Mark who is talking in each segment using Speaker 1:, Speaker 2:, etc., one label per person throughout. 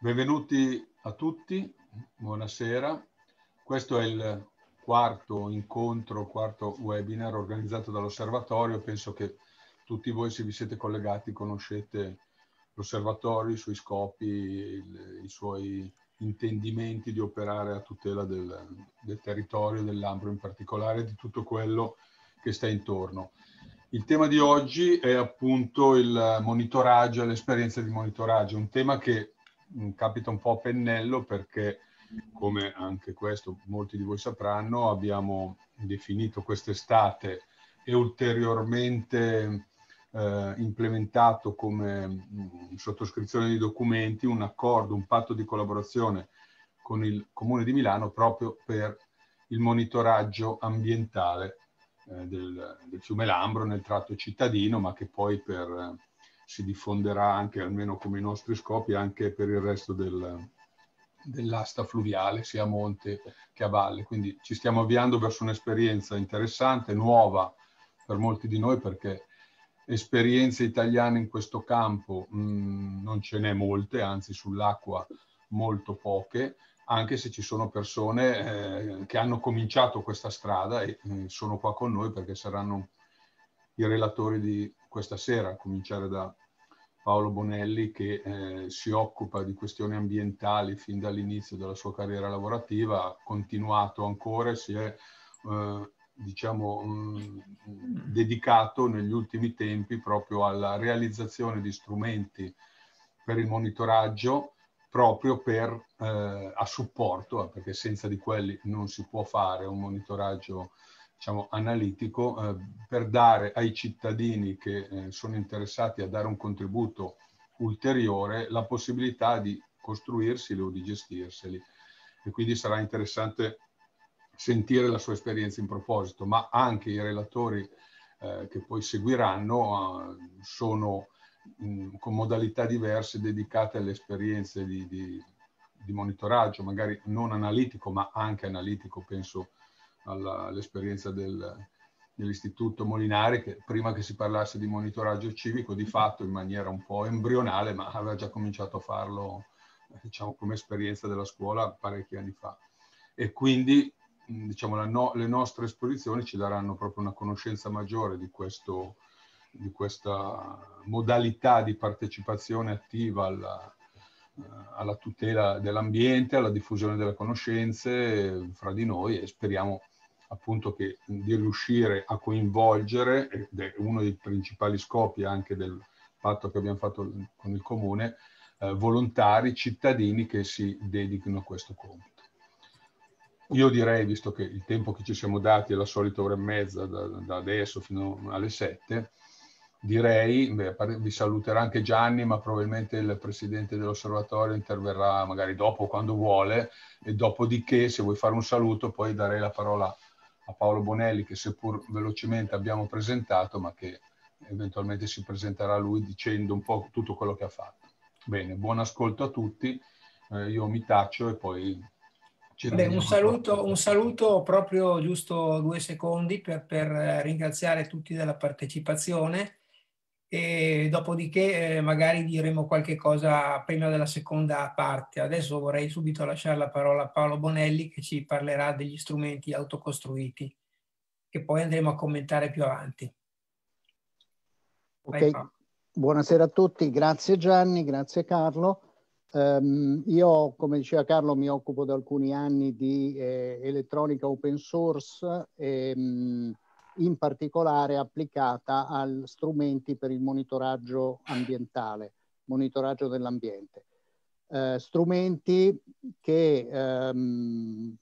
Speaker 1: Benvenuti a tutti, buonasera. Questo è il quarto incontro, quarto webinar organizzato dall'Osservatorio. Penso che tutti voi, se vi siete collegati, conoscete l'Osservatorio, i suoi scopi, il, i suoi intendimenti di operare a tutela del, del territorio, dell'Ambro in particolare, di tutto quello che sta intorno. Il tema di oggi è appunto il monitoraggio, l'esperienza di monitoraggio, un tema che Mm, capita un po' a pennello perché, come anche questo molti di voi sapranno, abbiamo definito quest'estate e ulteriormente eh, implementato come mh, mm, sottoscrizione di documenti un accordo, un patto di collaborazione con il Comune di Milano proprio per il monitoraggio ambientale eh, del, del, fiume Lambro nel tratto cittadino, ma che poi per eh, si diffonderà anche, almeno come i nostri scopi, anche per il resto del, dell'asta fluviale, sia a monte che a valle. Quindi ci stiamo avviando verso un'esperienza interessante, nuova per molti di noi, perché esperienze italiane in questo campo mh, mm, non ce n'è molte, anzi sull'acqua molto poche, anche se ci sono persone eh, che hanno cominciato questa strada e eh, sono qua con noi perché saranno i relatori di questa sera, a cominciare da Paolo Bonelli che eh, si occupa di questioni ambientali fin dall'inizio della sua carriera lavorativa, ha continuato ancora e si è eh, diciamo, mh, mm, dedicato negli ultimi tempi proprio alla realizzazione di strumenti per il monitoraggio proprio per, eh, a supporto, eh, perché senza di quelli non si può fare un monitoraggio diciamo, analitico eh, per dare ai cittadini che eh, sono interessati a dare un contributo ulteriore la possibilità di costruirseli o di gestirseli. E quindi sarà interessante sentire la sua esperienza in proposito, ma anche i relatori eh, che poi seguiranno eh, sono mh, mm, con modalità diverse dedicate alle esperienze di, di, di monitoraggio, magari non analitico, ma anche analitico, penso all'esperienza del, dell'istituto Molinari che prima che si parlasse di monitoraggio civico di fatto in maniera un po' embrionale ma aveva già cominciato a farlo diciamo come esperienza della scuola parecchi anni fa e quindi diciamo no, le nostre esposizioni ci daranno proprio una conoscenza maggiore di, questo, di questa modalità di partecipazione attiva alla, alla tutela dell'ambiente, alla diffusione delle conoscenze fra di noi e speriamo appunto che, di riuscire a coinvolgere, ed è uno dei principali scopi anche del patto che abbiamo fatto con il comune, eh, volontari, cittadini che si dedichino a questo compito. Io direi, visto che il tempo che ci siamo dati è la solita ora e mezza da, da adesso fino alle sette, direi, beh, vi saluterà anche Gianni, ma probabilmente il presidente dell'osservatorio interverrà magari dopo, quando vuole, e dopodiché se vuoi fare un saluto poi darei la parola a a Paolo Bonelli che seppur velocemente abbiamo presentato, ma che eventualmente si presenterà lui dicendo un po' tutto quello che ha fatto. Bene, buon ascolto a tutti, eh, io mi taccio e poi... Beh, un, saluto,
Speaker 2: un, saluto, proprio giusto due secondi per, per ringraziare tutti della partecipazione e dopodiché eh, magari diremo qualche cosa prima della seconda parte. Adesso vorrei subito lasciare la parola a Paolo Bonelli che ci parlerà degli strumenti autocostruiti che poi andremo a commentare più avanti.
Speaker 3: okay. Buonasera a tutti, grazie Gianni, grazie Carlo. Um, io, come diceva Carlo, mi occupo da alcuni anni di eh, elettronica open source. E, um, in particolare applicata a strumenti per il monitoraggio ambientale, monitoraggio dell'ambiente. Eh, strumenti che ehm,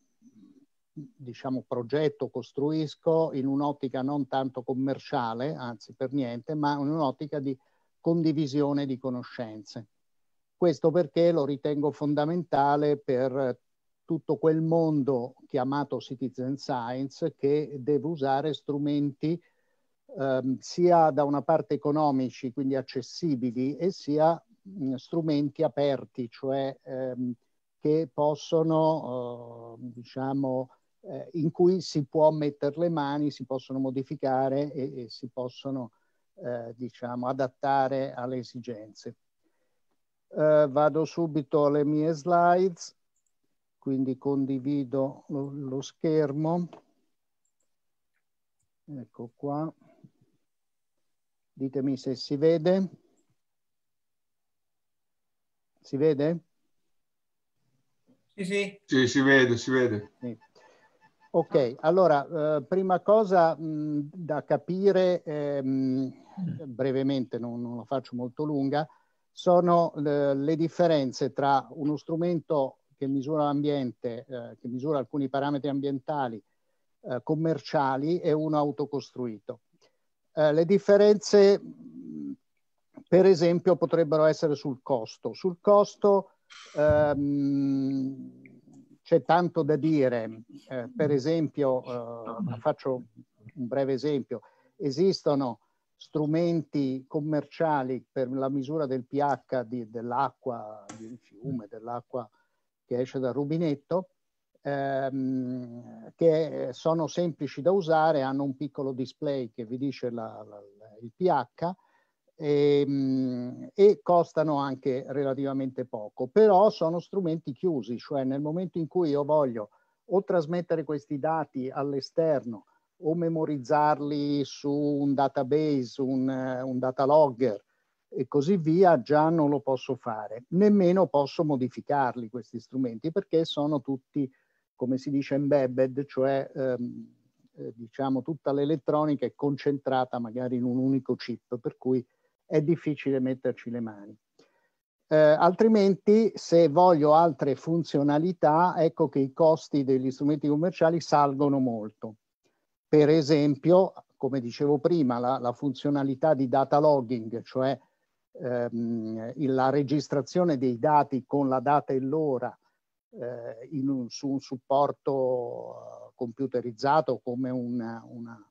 Speaker 3: diciamo progetto, costruisco in un'ottica non tanto commerciale, anzi per niente, ma in un'ottica di condivisione di conoscenze. Questo perché lo ritengo fondamentale per tutto quel mondo chiamato citizen science che deve usare strumenti ehm, sia da una parte economici, quindi accessibili, e sia mh, strumenti aperti, cioè ehm, che possono, eh, diciamo, eh, in cui si può mettere le mani, si possono modificare e, e si possono, eh, diciamo, adattare alle esigenze. Eh, vado subito alle mie slides quindi condivido lo, lo schermo. Ecco qua. Ditemi se si vede. Si vede?
Speaker 1: Sì, sì. Sì, si vede, si vede. Sì.
Speaker 3: Ok, allora, eh, prima cosa mh, da capire, eh, brevemente, non, non, la faccio molto lunga, sono le, eh, le differenze tra uno strumento che misura l'ambiente, eh, che misura alcuni parametri ambientali eh, commerciali e uno autocostruito. Eh, le differenze, per esempio, potrebbero essere sul costo. Sul costo ehm, c'è tanto da dire. Eh, per esempio, eh, mm. faccio un breve esempio, esistono strumenti commerciali per la misura del pH dell'acqua di un fiume, dell'acqua che esce dal rubinetto, ehm, che sono semplici da usare, hanno un piccolo display che vi dice la, la, il pH e, ehm, e costano anche relativamente poco, però sono strumenti chiusi, cioè nel momento in cui io voglio o trasmettere questi dati all'esterno o memorizzarli su un database, un, un data logger e così via, già non lo posso fare. Nemmeno posso modificarli questi strumenti perché sono tutti, come si dice, embedded, cioè ehm, eh, diciamo tutta l'elettronica è concentrata magari in un unico chip, per cui è difficile metterci le mani. Eh, altrimenti, se voglio altre funzionalità, ecco che i costi degli strumenti commerciali salgono molto. Per esempio, come dicevo prima, la, la funzionalità di data logging, cioè ehm, la registrazione dei dati con la data e l'ora eh, un, su un supporto eh, computerizzato come una, una,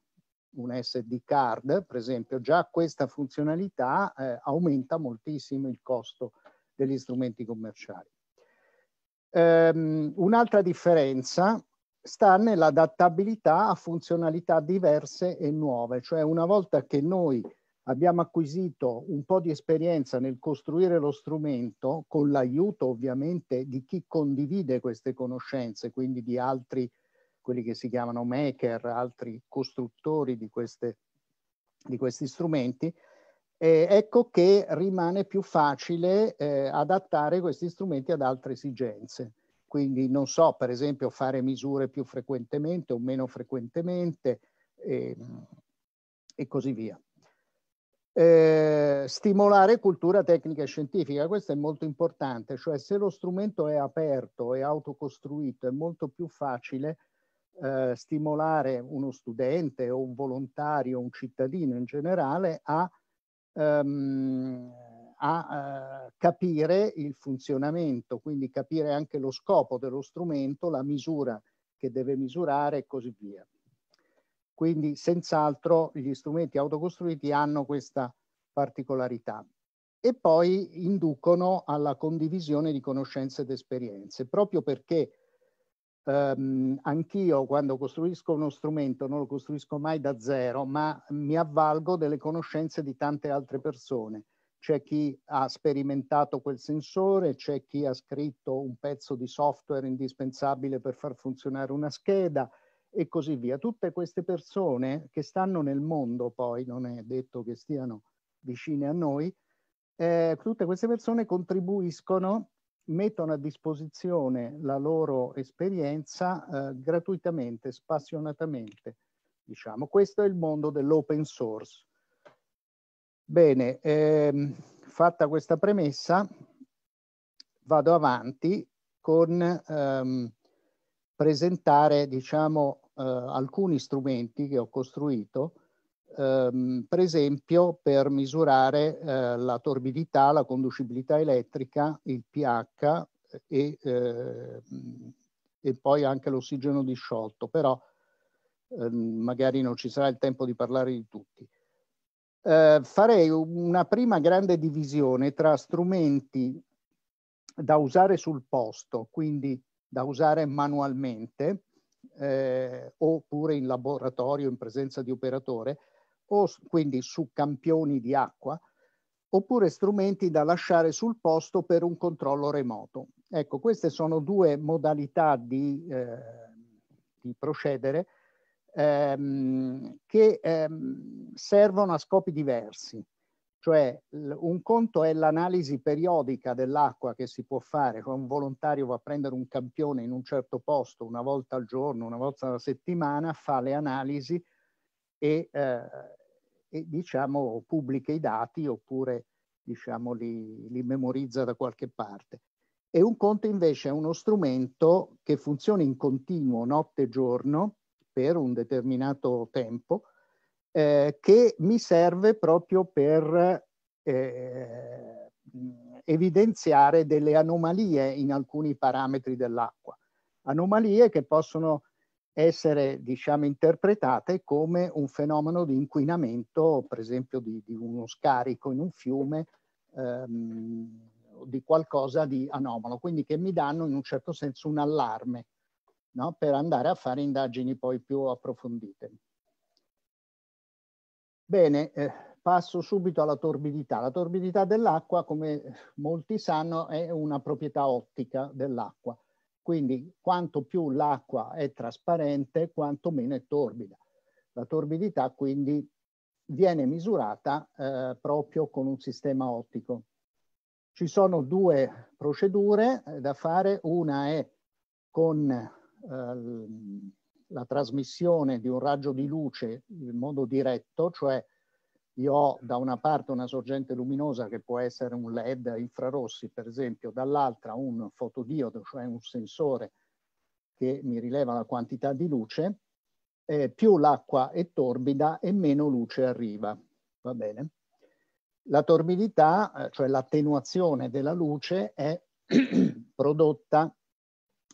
Speaker 3: un SD card, per esempio, già questa funzionalità eh, aumenta moltissimo il costo degli strumenti commerciali. Um, un'altra differenza sta nell'adattabilità a funzionalità diverse e nuove, cioè una volta che noi abbiamo acquisito un po' di esperienza nel costruire lo strumento con l'aiuto ovviamente di chi condivide queste conoscenze, quindi di altri, quelli che si chiamano maker, altri costruttori di, queste, di questi strumenti. Eh, ecco che rimane più facile eh, adattare questi strumenti ad altre esigenze. Quindi non so, per esempio, fare misure più frequentemente o meno frequentemente eh, e così via. Eh, stimolare cultura tecnica e scientifica, questo è molto importante, cioè se lo strumento è aperto, è autocostruito, è molto più facile eh, stimolare uno studente o un volontario, un cittadino in generale a, ehm, a eh, capire il funzionamento, quindi capire anche lo scopo dello strumento, la misura che deve misurare e così via. Quindi senz'altro gli strumenti autocostruiti hanno questa particolarità e poi inducono alla condivisione di conoscenze ed esperienze, proprio perché ehm, anch'io quando costruisco uno strumento non lo costruisco mai da zero, ma mi avvalgo delle conoscenze di tante altre persone. C'è chi ha sperimentato quel sensore, c'è chi ha scritto un pezzo di software indispensabile per far funzionare una scheda, e così via. Tutte queste persone che stanno nel mondo, poi non è detto che stiano vicine a noi, eh, tutte queste persone contribuiscono, mettono a disposizione la loro esperienza eh, gratuitamente, spassionatamente. Diciamo, questo è il mondo dell'open source. Bene, ehm, fatta questa premessa, vado avanti con ehm, presentare, diciamo, eh, alcuni strumenti che ho costruito, ehm, per esempio per misurare eh, la torbidità, la conducibilità elettrica, il pH eh, e, eh, e poi anche l'ossigeno disciolto, però ehm, magari non ci sarà il tempo di parlare di tutti. Eh, farei una prima grande divisione tra strumenti da usare sul posto, quindi da usare manualmente, eh, oppure in laboratorio in presenza di operatore, o quindi su campioni di acqua, oppure strumenti da lasciare sul posto per un controllo remoto. Ecco, queste sono due modalità di, eh, di procedere ehm, che ehm, servono a scopi diversi. Cioè un conto è l'analisi periodica dell'acqua che si può fare, cioè un volontario va a prendere un campione in un certo posto una volta al giorno, una volta alla settimana, fa le analisi e, eh, e diciamo pubblica i dati oppure diciamo, li, li memorizza da qualche parte. E un conto invece è uno strumento che funziona in continuo notte e giorno per un determinato tempo eh, che mi serve proprio per eh, evidenziare delle anomalie in alcuni parametri dell'acqua. Anomalie che possono essere diciamo, interpretate come un fenomeno di inquinamento, per esempio di, di uno scarico in un fiume, ehm, di qualcosa di anomalo, quindi che mi danno in un certo senso un allarme no? per andare a fare indagini poi più approfondite. Bene, eh, passo subito alla torbidità. La torbidità dell'acqua, come molti sanno, è una proprietà ottica dell'acqua. Quindi quanto più l'acqua è trasparente, quanto meno è torbida. La torbidità quindi viene misurata eh, proprio con un sistema ottico. Ci sono due procedure eh, da fare, una è con eh, la trasmissione di un raggio di luce in modo diretto, cioè io ho da una parte una sorgente luminosa che può essere un LED a infrarossi, per esempio, dall'altra un fotodiodo, cioè un sensore che mi rileva la quantità di luce, eh, più l'acqua è torbida e meno luce arriva. Va bene? La torbidità, eh, cioè l'attenuazione della luce, è prodotta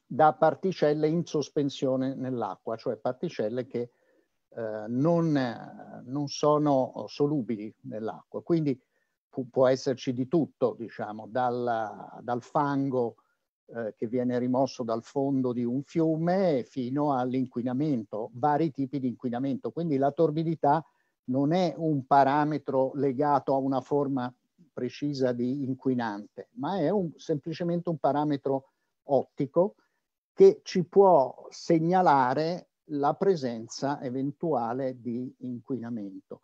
Speaker 3: da particelle in sospensione nell'acqua, cioè particelle che eh, non, non, sono solubili nell'acqua. Quindi pu può esserci di tutto, diciamo, dal, dal fango eh, che viene rimosso dal fondo di un fiume fino all'inquinamento, vari tipi di inquinamento. Quindi la torbidità non è un parametro legato a una forma precisa di inquinante, ma è un, semplicemente un parametro ottico che ci può segnalare la presenza eventuale di inquinamento.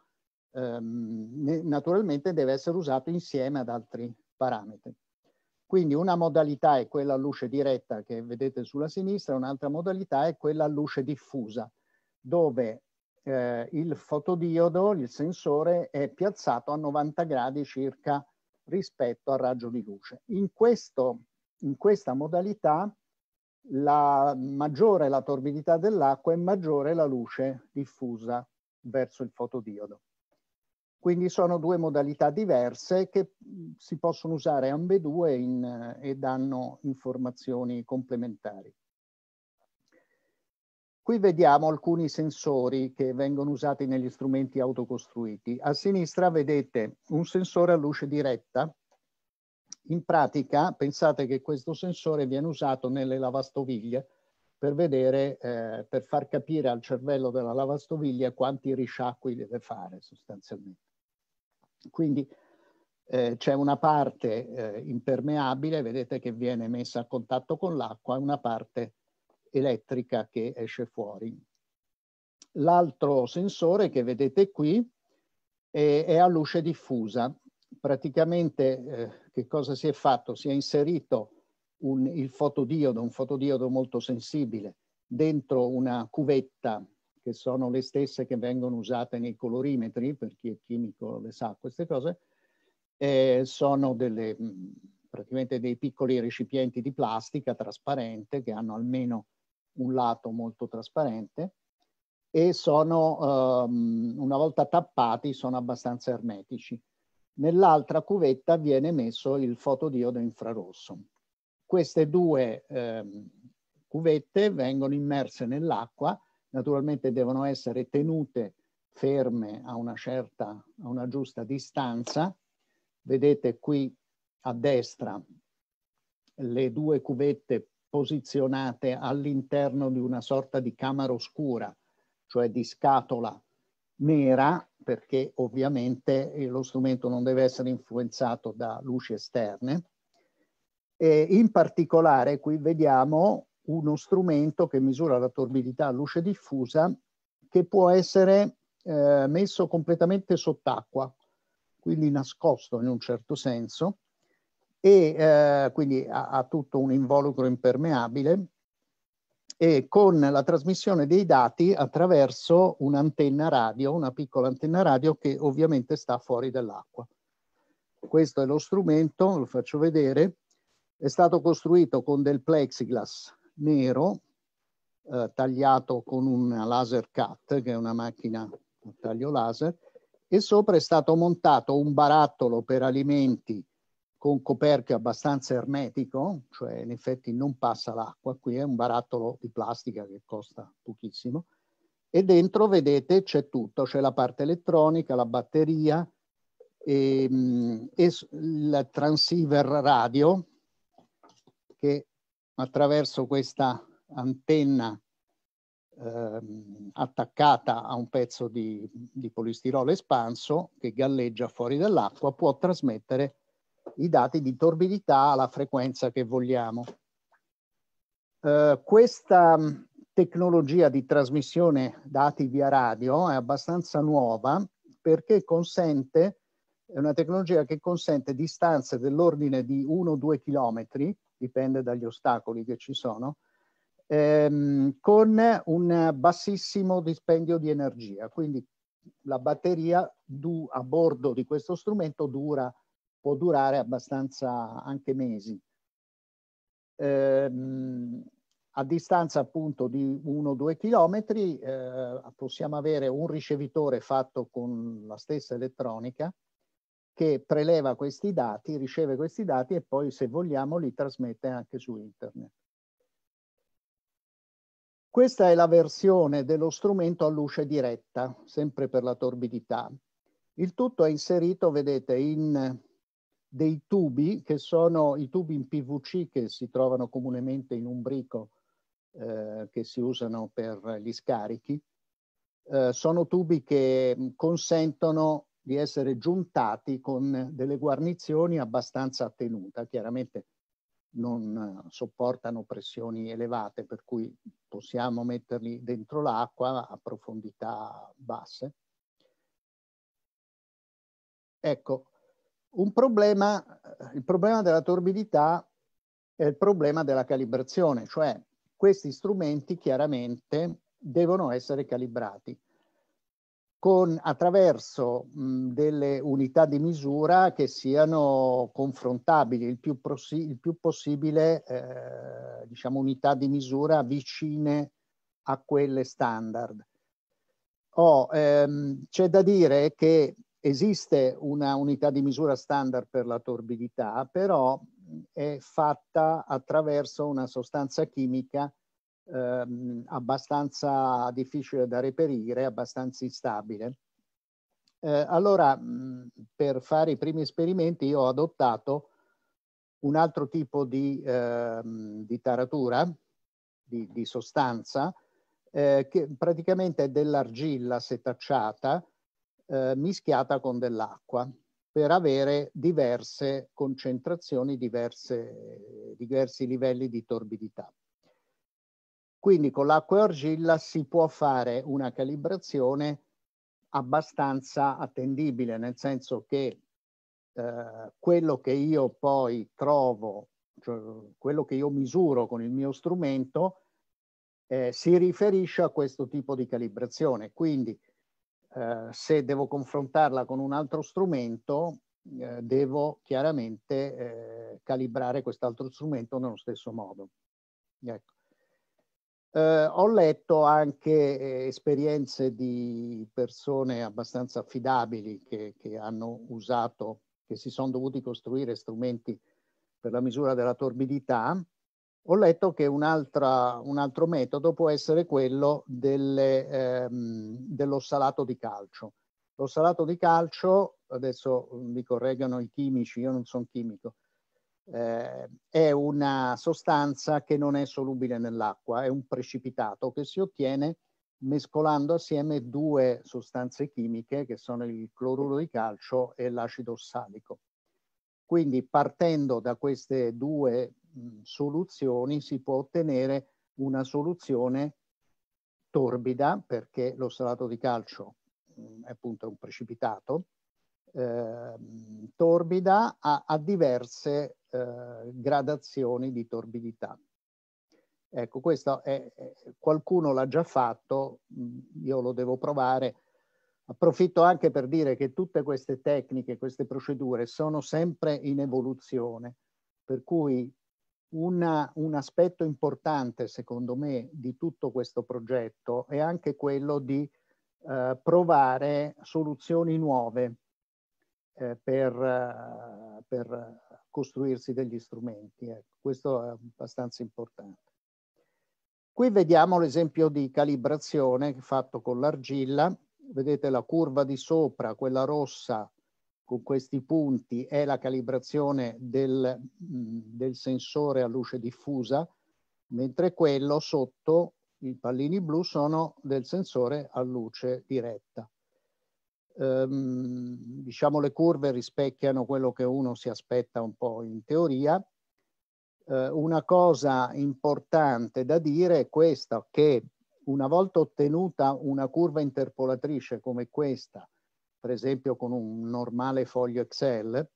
Speaker 3: Ehm, naturalmente deve essere usato insieme ad altri parametri. Quindi una modalità è quella a luce diretta che vedete sulla sinistra, un'altra modalità è quella a luce diffusa, dove eh, il fotodiodo, il sensore, è piazzato a 90 gradi circa rispetto al raggio di luce. In, questo, in questa modalità la maggiore la torbidità dell'acqua e maggiore la luce diffusa verso il fotodiodo. Quindi sono due modalità diverse che mm, si possono usare ambedue in, eh, e danno informazioni complementari. Qui vediamo alcuni sensori che vengono usati negli strumenti autocostruiti. A sinistra vedete un sensore a luce diretta in pratica pensate che questo sensore viene usato nelle lavastoviglie per vedere, eh, per far capire al cervello della lavastoviglie quanti risciacqui deve fare sostanzialmente. Quindi eh, c'è una parte eh, impermeabile, vedete che viene messa a contatto con l'acqua, e una parte elettrica che esce fuori. L'altro sensore che vedete qui è, è a luce diffusa praticamente eh, che cosa si è fatto? Si è inserito un, il fotodiodo, un fotodiodo molto sensibile, dentro una cuvetta che sono le stesse che vengono usate nei colorimetri, per chi è chimico le sa queste cose, eh, sono delle, mm, praticamente dei piccoli recipienti di plastica trasparente che hanno almeno un lato molto trasparente e sono, ehm, una volta tappati, sono abbastanza ermetici nell'altra cuvetta viene messo il fotodiodo infrarosso. Queste due eh, cuvette vengono immerse nell'acqua, naturalmente devono essere tenute ferme a una certa, a una giusta distanza. Vedete qui a destra le due cuvette posizionate all'interno di una sorta di camera oscura, cioè di scatola nera, perché ovviamente eh, lo strumento non deve essere influenzato da luci esterne. E in particolare qui vediamo uno strumento che misura la torbidità a luce diffusa che può essere eh, messo completamente sott'acqua, quindi nascosto in un certo senso, e eh, quindi ha, ha tutto un involucro impermeabile e con la trasmissione dei dati attraverso un'antenna radio, una piccola antenna radio che ovviamente sta fuori dall'acqua. Questo è lo strumento, lo faccio vedere, è stato costruito con del plexiglass nero eh, tagliato con un laser cut, che è una macchina a taglio laser, e sopra è stato montato un barattolo per alimenti con coperchio abbastanza ermetico, cioè in effetti non passa l'acqua, qui è un barattolo di plastica che costa pochissimo, e dentro vedete c'è tutto, c'è la parte elettronica, la batteria, ehm, e, e il transceiver radio che attraverso questa antenna eh, attaccata a un pezzo di, di polistirolo espanso che galleggia fuori dall'acqua può trasmettere i dati di torbidità alla frequenza che vogliamo. Eh, questa mm, tecnologia di trasmissione dati via radio è abbastanza nuova perché consente, è una tecnologia che consente distanze dell'ordine di 1-2 chilometri, dipende dagli ostacoli che ci sono, ehm, con un bassissimo dispendio di energia. Quindi la batteria a bordo di questo strumento dura può durare abbastanza anche mesi. Eh, a distanza appunto di 1-2 chilometri eh, possiamo avere un ricevitore fatto con la stessa elettronica che preleva questi dati, riceve questi dati e poi se vogliamo li trasmette anche su internet. Questa è la versione dello strumento a luce diretta, sempre per la torbidità. Il tutto è inserito, vedete, in dei tubi che sono i tubi in PVC che si trovano comunemente in umbrico eh, che si usano per gli scarichi. Eh, sono tubi che consentono di essere giuntati con delle guarnizioni abbastanza tenuta, chiaramente non eh, sopportano pressioni elevate per cui possiamo metterli dentro l'acqua a profondità basse. Ecco, un problema, eh, il problema della torbidità è il problema della calibrazione, cioè questi strumenti chiaramente devono essere calibrati con, attraverso mh, delle unità di misura che siano confrontabili il più, il più possibile, eh, diciamo, unità di misura vicine a quelle standard. Oh, ehm, c'è da dire che Esiste una unità di misura standard per la torbidità, però è fatta attraverso una sostanza chimica ehm, abbastanza difficile da reperire, abbastanza instabile. Eh, allora, mh, per fare i primi esperimenti io ho adottato un altro tipo di, ehm, di taratura, di, di sostanza, eh, che praticamente è dell'argilla setacciata, eh, mischiata con dell'acqua per avere diverse concentrazioni, diverse, diversi livelli di torbidità. Quindi con l'acqua e argilla si può fare una calibrazione abbastanza attendibile, nel senso che eh, quello che io poi trovo, cioè quello che io misuro con il mio strumento, eh, si riferisce a questo tipo di calibrazione. Quindi eh, se devo confrontarla con un altro strumento, eh, devo chiaramente eh, calibrare quest'altro strumento nello stesso modo. Ecco. Eh, ho letto anche eh, esperienze di persone abbastanza affidabili che, che hanno usato, che si sono dovuti costruire strumenti per la misura della torbidità, ho letto che un, altro metodo può essere quello delle, ehm, dello salato di calcio. Lo salato di calcio, adesso mm, mi correggano i chimici, io non sono chimico, eh, è una sostanza che non è solubile nell'acqua, è un precipitato che si ottiene mescolando assieme due sostanze chimiche che sono il cloruro di calcio e l'acido ossalico. Quindi partendo da queste due Mm, soluzioni si può ottenere una soluzione torbida perché lo strato di calcio mh, mm, è appunto un precipitato, eh, torbida a, a diverse eh, gradazioni di torbidità. Ecco, questo è, qualcuno l'ha già fatto, mm, io lo devo provare. Approfitto anche per dire che tutte queste tecniche, queste procedure sono sempre in evoluzione, per cui una, un aspetto importante, secondo me, di tutto questo progetto è anche quello di eh, provare soluzioni nuove eh, per, eh, per, costruirsi degli strumenti. Ecco, questo è abbastanza importante. Qui vediamo l'esempio di calibrazione fatto con l'argilla. Vedete la curva di sopra, quella rossa, con questi punti è la calibrazione del,
Speaker 2: mm,
Speaker 3: del sensore a luce diffusa, mentre quello sotto, i pallini blu, sono del sensore a luce diretta. Ehm, diciamo le curve rispecchiano quello che uno si aspetta un po' in teoria. Eh, una cosa importante da dire è questa, che una volta ottenuta una curva interpolatrice come questa, per esempio con un normale foglio Excel,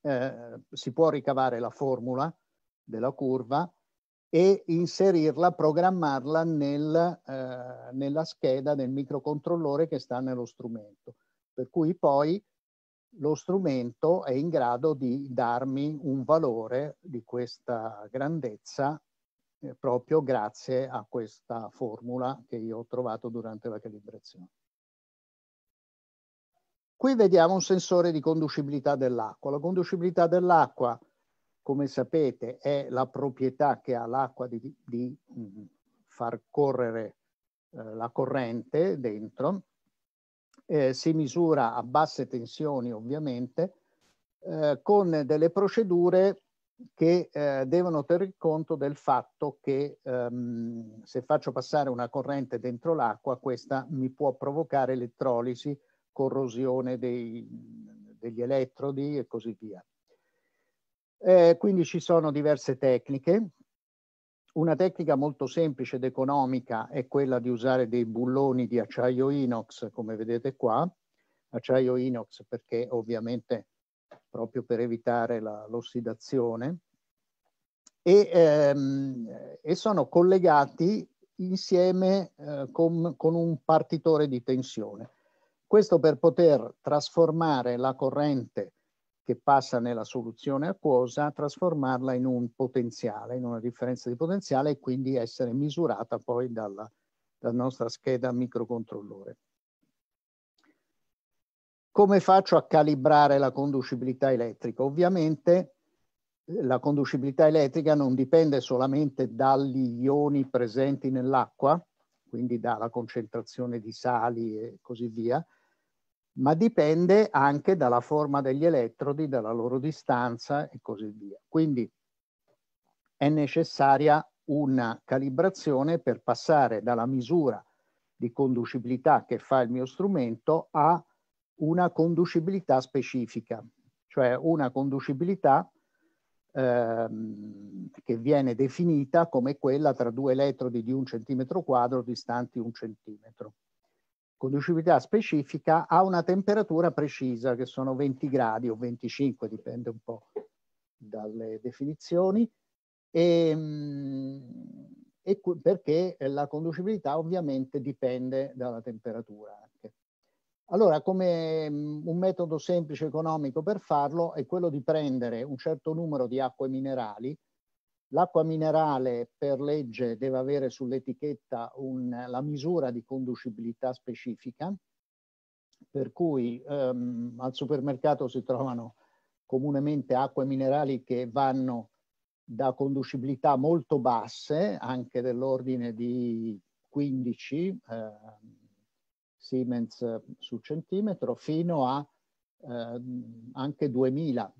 Speaker 3: eh, si può ricavare la formula della curva e inserirla, programmarla nel, eh, nella scheda del microcontrollore che sta nello strumento. Per cui poi lo strumento è in grado di darmi un valore di questa grandezza eh, proprio grazie a questa formula che io ho trovato durante la calibrazione. Qui vediamo un sensore di conducibilità dell'acqua. La conducibilità dell'acqua, come sapete, è la proprietà che ha l'acqua di, di, mm, far correre eh, la corrente dentro. Eh, si misura a basse tensioni, ovviamente, eh, con delle procedure che eh, devono tenere conto del fatto che ehm, se faccio passare una corrente dentro l'acqua, questa mi può provocare elettrolisi, corrosione dei, degli elettrodi e così via. Eh, quindi ci sono diverse tecniche. Una tecnica molto semplice ed economica è quella di usare dei bulloni di acciaio inox, come vedete qua, acciaio inox perché ovviamente proprio per evitare l'ossidazione, e, ehm, e, sono collegati insieme eh, con, con un partitore di tensione. Questo per poter trasformare la corrente che passa nella soluzione acquosa, trasformarla in un potenziale, in una differenza di potenziale e quindi essere misurata poi dalla, dalla nostra scheda microcontrollore. Come faccio a calibrare la conducibilità elettrica? Ovviamente eh, la conducibilità elettrica non dipende solamente dagli ioni presenti nell'acqua, quindi dalla concentrazione di sali e così via, ma dipende anche dalla forma degli elettrodi, dalla loro distanza e così via. Quindi è necessaria una calibrazione per passare dalla misura di conducibilità che fa il mio strumento a una conducibilità specifica, cioè una conducibilità ehm, che viene definita come quella tra due elettrodi di un centimetro quadro distanti un centimetro conducibilità specifica a una temperatura precisa che sono 20 gradi o 25, dipende un po' dalle definizioni, ehm, e, e perché la conducibilità ovviamente dipende dalla temperatura anche. Allora, come mm, un metodo semplice economico per farlo è quello di prendere un certo numero di acque minerali, L'acqua minerale per legge deve avere sull'etichetta un, la misura di conducibilità specifica, per cui ehm, al supermercato si trovano comunemente acque minerali che vanno da conducibilità molto basse, anche dell'ordine di 15 eh, Siemens su centimetro, fino a eh, anche 2000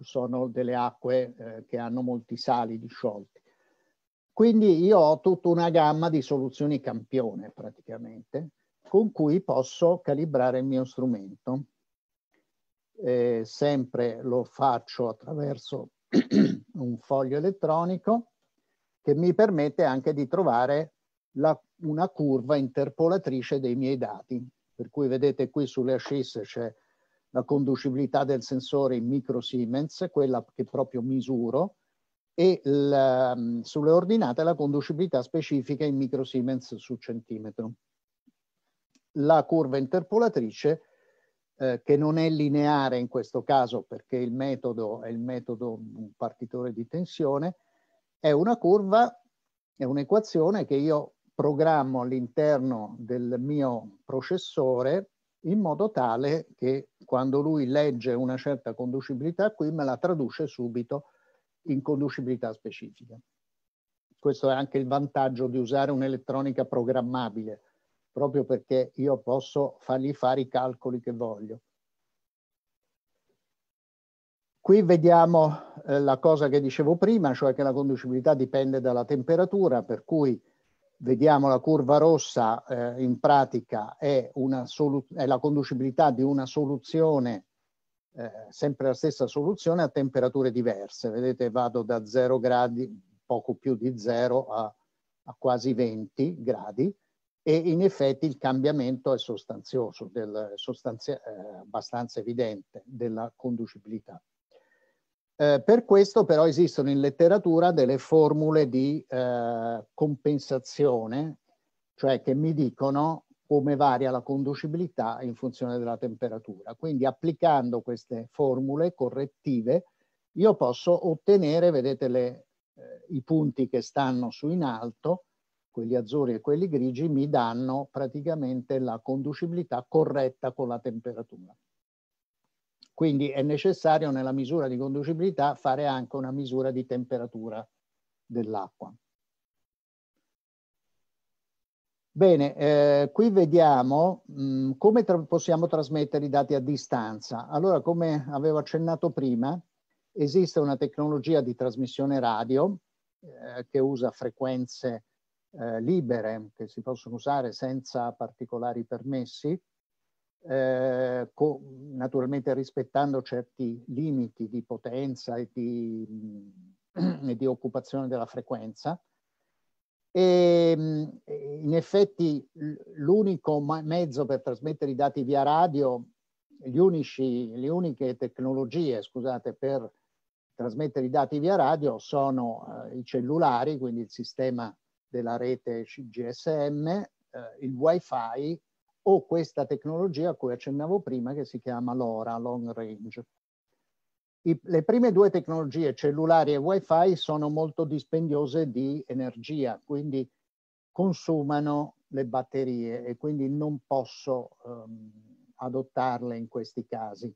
Speaker 3: sono delle acque eh, che hanno molti sali disciolti. Quindi io ho tutta una gamma di soluzioni campione praticamente con cui posso calibrare il mio strumento. Eh, sempre lo faccio attraverso un foglio elettronico che mi permette anche di trovare la, una curva interpolatrice dei miei dati. Per cui vedete qui sulle ascisse c'è la conducibilità del sensore in micro Siemens, quella che proprio misuro, e la, mm, sulle ordinate la conducibilità specifica in micro Siemens su centimetro. La curva interpolatrice eh, che non è lineare in questo caso perché il metodo è il metodo un mm, partitore di tensione, è una curva, è un'equazione che io programmo all'interno del mio processore in modo tale che quando lui legge una certa conducibilità qui me la traduce subito in conducibilità specifica. Questo è anche il vantaggio di usare un'elettronica programmabile, proprio perché io posso fargli fare i calcoli che voglio. Qui vediamo eh, la cosa che dicevo prima, cioè che la conducibilità dipende dalla temperatura, per cui vediamo la curva rossa, eh, in pratica è, è, la conducibilità di una soluzione, eh, sempre la stessa soluzione, a temperature diverse. Vedete, vado da 0 gradi, poco più di 0, a, a quasi 20 gradi e in effetti il cambiamento è sostanzioso, del, sostanzi- eh, abbastanza evidente della conducibilità. Eh, per questo però esistono in letteratura delle formule di eh, compensazione, cioè che mi dicono come varia la conducibilità in funzione della temperatura. Quindi applicando queste formule correttive io posso ottenere, vedete le, eh, i punti che stanno su in alto, quelli azzurri e quelli grigi, mi danno praticamente la conducibilità corretta con la temperatura. Quindi è necessario nella misura di conducibilità fare anche una misura di temperatura dell'acqua. Bene, eh, qui vediamo mh, mm, come tra possiamo trasmettere i dati a distanza. Allora, come avevo accennato prima, esiste una tecnologia di trasmissione radio eh, che usa frequenze eh, libere che si possono usare senza particolari permessi eh, con, naturalmente rispettando certi limiti di potenza e di, mm, e di occupazione della frequenza. E, ehm, in effetti l'unico mezzo per trasmettere i dati via radio, unici, le uniche tecnologie scusate, per trasmettere i dati via radio sono eh, i cellulari, quindi il sistema della rete GSM, eh, il wifi o questa tecnologia a cui accennavo prima che si chiama LoRa, Long Range. I, le prime due tecnologie, cellulari e wifi, sono molto dispendiose di energia, quindi consumano le batterie e quindi non posso um, adottarle in questi casi.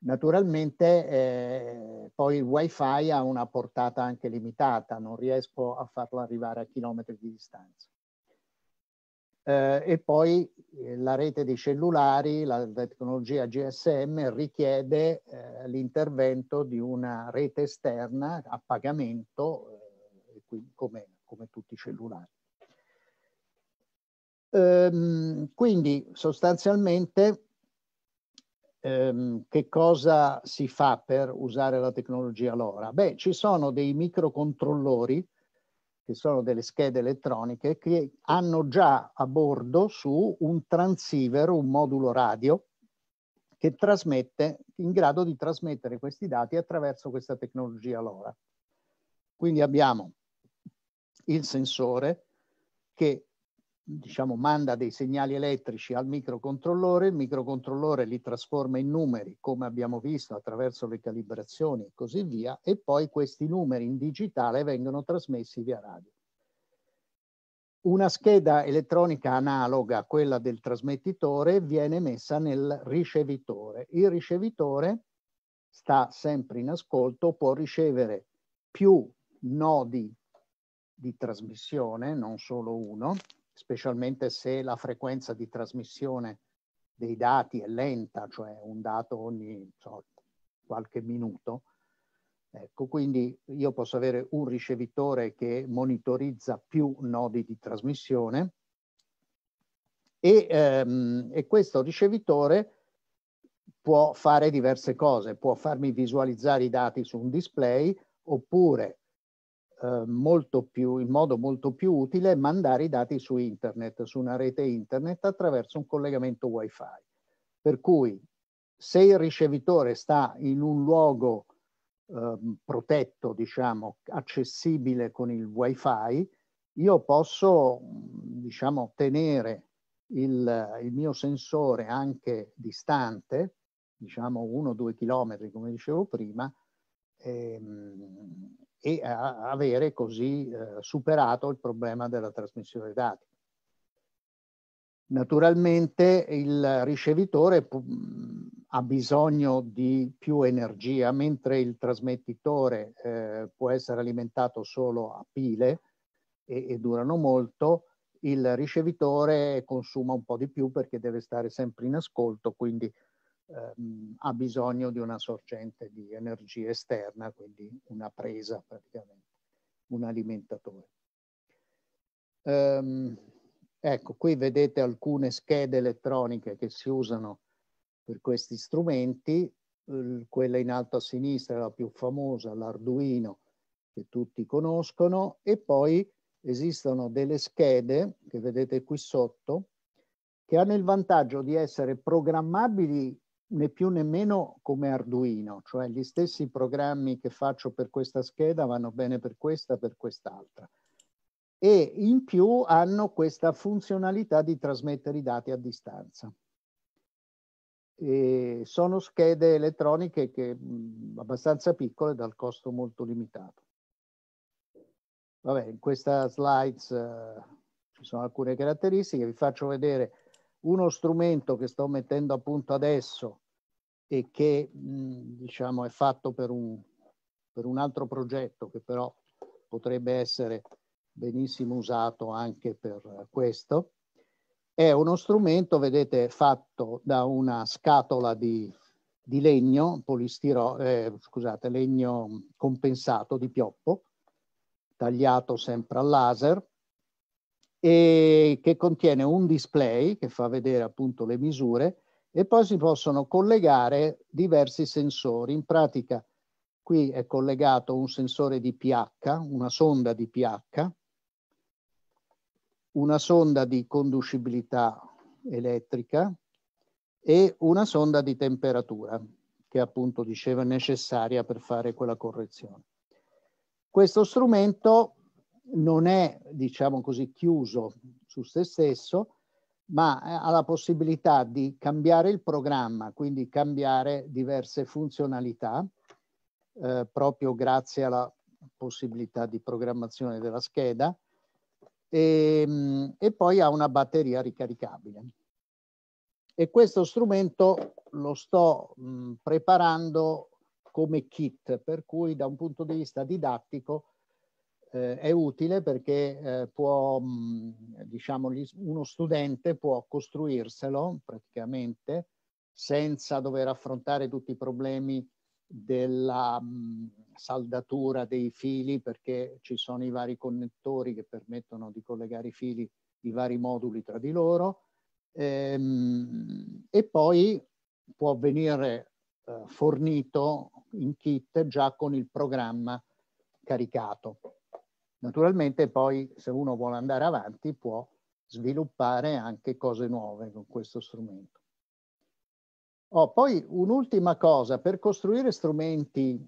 Speaker 3: Naturalmente eh, poi il wifi ha una portata anche limitata, non riesco a farlo arrivare a chilometri di distanza eh, e poi eh, la rete dei cellulari, la, tecnologia GSM richiede eh, l'intervento di una rete esterna a pagamento, eh, come, come, tutti i cellulari. Ehm, quindi sostanzialmente ehm, che cosa si fa per usare la tecnologia LoRa? Beh, ci sono dei microcontrollori che sono delle schede elettroniche, che hanno già a bordo su un transceiver, un modulo radio, che trasmette, in grado di trasmettere questi dati attraverso questa tecnologia LoRa. Quindi abbiamo il sensore che diciamo, manda dei segnali elettrici al microcontrollore, il microcontrollore li trasforma in numeri, come abbiamo visto attraverso le calibrazioni e così via, e poi questi numeri in digitale vengono trasmessi via radio. Una scheda elettronica analoga a quella del trasmettitore viene messa nel ricevitore. Il ricevitore sta sempre in ascolto, può ricevere più nodi di trasmissione, non solo uno, specialmente se la frequenza di trasmissione dei dati è lenta, cioè un dato ogni so, qualche minuto. Ecco, quindi io posso avere un ricevitore che monitorizza più nodi di trasmissione e, ehm, e questo ricevitore può fare diverse cose, può farmi visualizzare i dati su un display oppure eh, molto più, in modo molto più utile mandare i dati su internet, su una rete internet attraverso un collegamento wifi. Per cui se il ricevitore sta in un luogo eh, protetto, diciamo, accessibile con il wifi, io posso, diciamo, tenere il, il mio sensore anche distante, diciamo uno o due chilometri, come dicevo prima, ehm, e avere così eh, superato il problema della trasmissione dei dati. Naturalmente il ricevitore mm, ha bisogno di più energia, mentre il trasmettitore eh, può essere alimentato solo a pile e, e durano molto, il ricevitore consuma un po' di più perché deve stare sempre in ascolto, quindi ehm, ha bisogno di una sorgente di energia esterna, quindi una presa praticamente, un alimentatore. Ehm, ecco, qui vedete alcune schede elettroniche che si usano per questi strumenti, quella in alto a sinistra è la più famosa, l'Arduino, che tutti conoscono, e poi esistono delle schede che vedete qui sotto che hanno il vantaggio di essere programmabili né più né meno come Arduino, cioè gli stessi programmi che faccio per questa scheda vanno bene per questa, per quest'altra. E in più hanno questa funzionalità di trasmettere i dati a distanza. E sono schede elettroniche che, mh, abbastanza piccole dal costo molto limitato. Vabbè, in questa slide uh, eh, ci sono alcune caratteristiche, vi faccio vedere uno strumento che sto mettendo a punto adesso e che mh, diciamo è fatto per un, per un altro progetto che però potrebbe essere benissimo usato anche per questo, è uno strumento, vedete, fatto da una scatola di, di legno, polistiro, eh, scusate, legno compensato di pioppo, tagliato sempre al laser, e che contiene un display che fa vedere appunto le misure e poi si possono collegare diversi sensori. In pratica qui è collegato un sensore di pH, una sonda di pH, una sonda di conducibilità elettrica e una sonda di temperatura che appunto diceva necessaria per fare quella correzione. Questo strumento non è, diciamo così, chiuso su se stesso, ma eh, ha la possibilità di cambiare il programma, quindi cambiare diverse funzionalità, eh, proprio grazie alla possibilità di programmazione della scheda, e, ehm, e poi ha una batteria ricaricabile. E questo strumento lo sto mh, preparando come kit, per cui da un punto di vista didattico eh, è utile perché eh, può, diciamo, gli, uno studente può costruirselo praticamente senza dover affrontare tutti i problemi della mh, saldatura dei fili perché ci sono i vari connettori che permettono di collegare i fili, i vari moduli tra di loro ehm, e poi può venire eh, fornito in kit già con il programma caricato. Naturalmente poi se uno vuole andare avanti può sviluppare anche cose nuove con questo strumento. Oh, poi un'ultima cosa, per costruire strumenti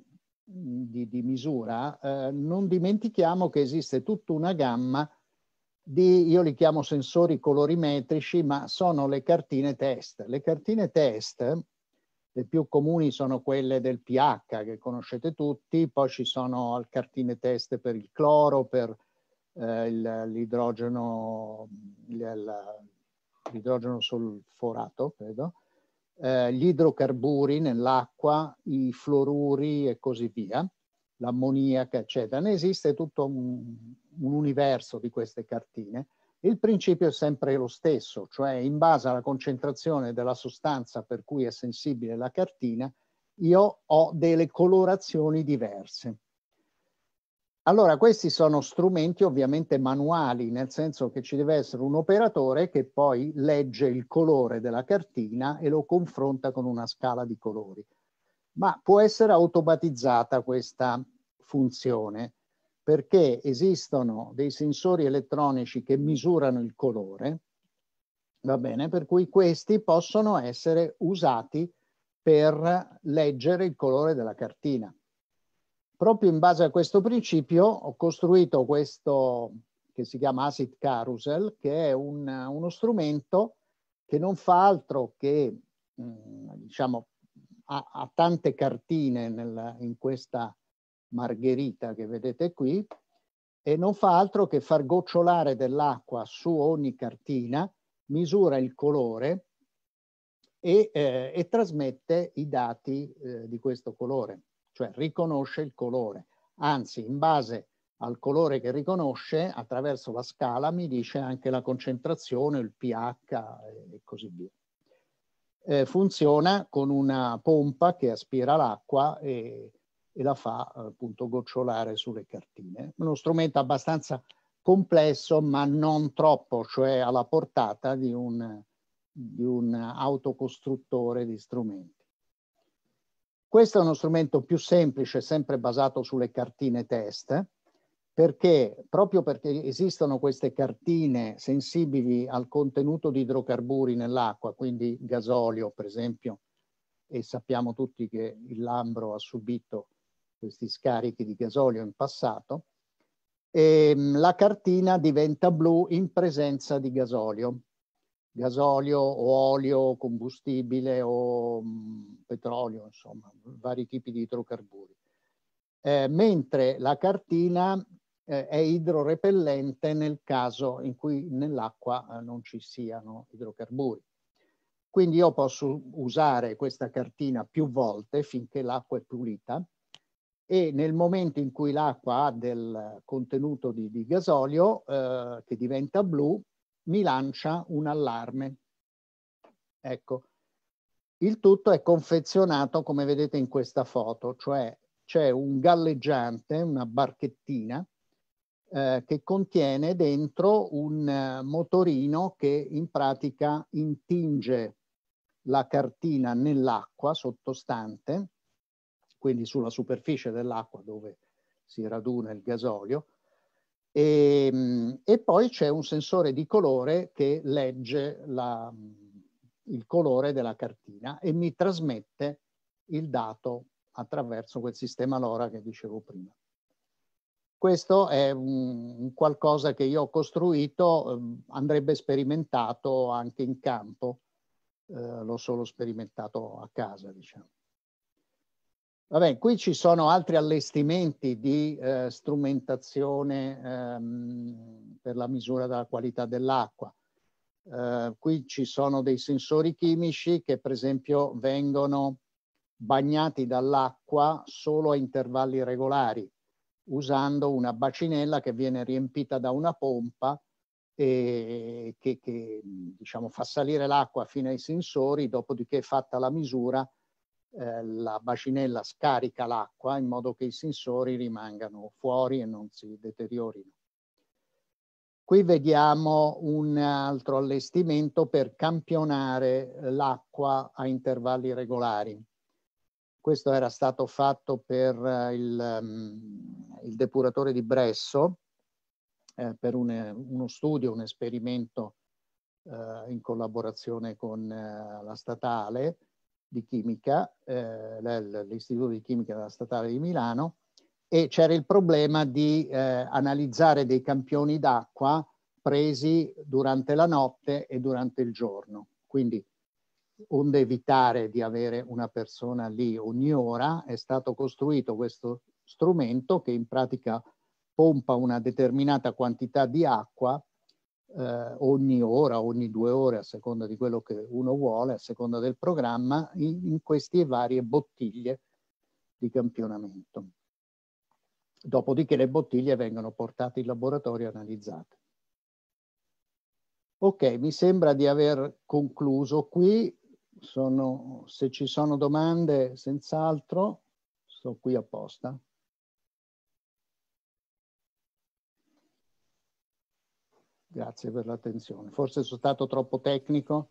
Speaker 3: di, di misura eh, non dimentichiamo che esiste tutta una gamma di, io li chiamo sensori colorimetrici, ma sono le cartine test. Le cartine test le più comuni sono quelle del pH che conoscete tutti, poi ci sono cartine test per il cloro, per eh, l'idrogeno, l'idrogeno solforato, credo, eh, gli idrocarburi nell'acqua, i fluoruri e così via, l'ammoniaca, eccetera. Ne esiste tutto un, un universo di queste cartine il principio è sempre lo stesso, cioè in base alla concentrazione della sostanza per cui è sensibile la cartina, io ho delle colorazioni diverse. Allora, questi sono strumenti ovviamente manuali, nel senso che ci deve essere un operatore che poi legge il colore della cartina e lo confronta con una scala di colori. Ma può essere automatizzata questa funzione perché esistono dei sensori elettronici che misurano il colore, va bene, per cui questi possono essere usati per leggere il colore della cartina. Proprio in base a questo principio ho costruito questo che si chiama ASIT Carousel, che è un, uno strumento che non fa altro che, mh, mm, diciamo, ha, ha, tante cartine nel, in questa Margherita che vedete qui, e non fa altro che far gocciolare dell'acqua su ogni cartina, misura il colore e, eh, e trasmette i dati eh, di questo colore, cioè riconosce il colore. Anzi, in base al colore che riconosce, attraverso la scala mi dice anche la concentrazione, il pH eh, e così via. Eh, funziona con una pompa che aspira l'acqua e e la fa eh, appunto gocciolare sulle cartine. Uno strumento abbastanza complesso ma non troppo, cioè alla portata di un, di un autocostruttore di strumenti. Questo è uno strumento più semplice, sempre basato sulle cartine test, perché proprio perché esistono queste cartine sensibili al contenuto di idrocarburi nell'acqua, quindi gasolio per esempio, e sappiamo tutti che il Lambro ha subito questi scarichi di gasolio in passato, e ehm, la cartina diventa blu in presenza di gasolio. Gasolio o olio, combustibile o mm, petrolio, insomma, vari tipi di idrocarburi. Eh, mentre la cartina eh, è idrorepellente nel caso in cui nell'acqua eh, non ci siano idrocarburi. Quindi io posso usare questa cartina più volte finché l'acqua è pulita e nel momento in cui l'acqua ha del contenuto di, di gasolio eh, che diventa blu, mi lancia un allarme. Ecco, il tutto è confezionato come vedete in questa foto, cioè c'è un galleggiante, una barchettina, eh, che contiene dentro un eh, motorino che in pratica intinge la cartina nell'acqua sottostante quindi sulla superficie dell'acqua dove si raduna il gasolio, e, e, poi c'è un sensore di colore che legge la, il colore della cartina e mi trasmette il dato attraverso quel sistema LoRa che dicevo prima. Questo è un, qualcosa che io ho costruito, ehm, andrebbe sperimentato anche in campo, eh, l'ho solo sperimentato a casa, diciamo. Vabbè, qui ci sono altri allestimenti di eh, strumentazione ehm, per la misura della qualità dell'acqua. Eh, qui ci sono dei sensori chimici che per esempio vengono bagnati dall'acqua solo a intervalli regolari, usando una bacinella che viene riempita da una pompa e che, che diciamo, fa salire l'acqua fino ai sensori, dopodiché fatta la misura eh, la bacinella scarica l'acqua in modo che i sensori rimangano fuori e non si deteriorino. Qui vediamo un altro allestimento per campionare l'acqua a intervalli regolari. Questo era stato fatto per eh, il, um, il depuratore di Bresso, eh, per un, uno studio, un esperimento eh, in collaborazione con eh, la statale, di chimica, eh, l'Istituto di Chimica della Statale di Milano, e c'era il problema di eh, analizzare dei campioni d'acqua presi durante la notte e durante il giorno. Quindi, onde evitare di avere una persona lì ogni ora, è stato costruito questo strumento che in pratica pompa una determinata quantità di acqua eh, ogni ora, ogni due ore, a seconda di quello che uno vuole, a seconda del programma, in, in queste varie bottiglie di campionamento. Dopodiché le bottiglie vengono portate in laboratorio e analizzate. Ok, mi sembra di aver concluso qui. Sono, se ci sono domande, senz'altro, sto qui apposta. Grazie per l'attenzione. Forse sono stato troppo tecnico,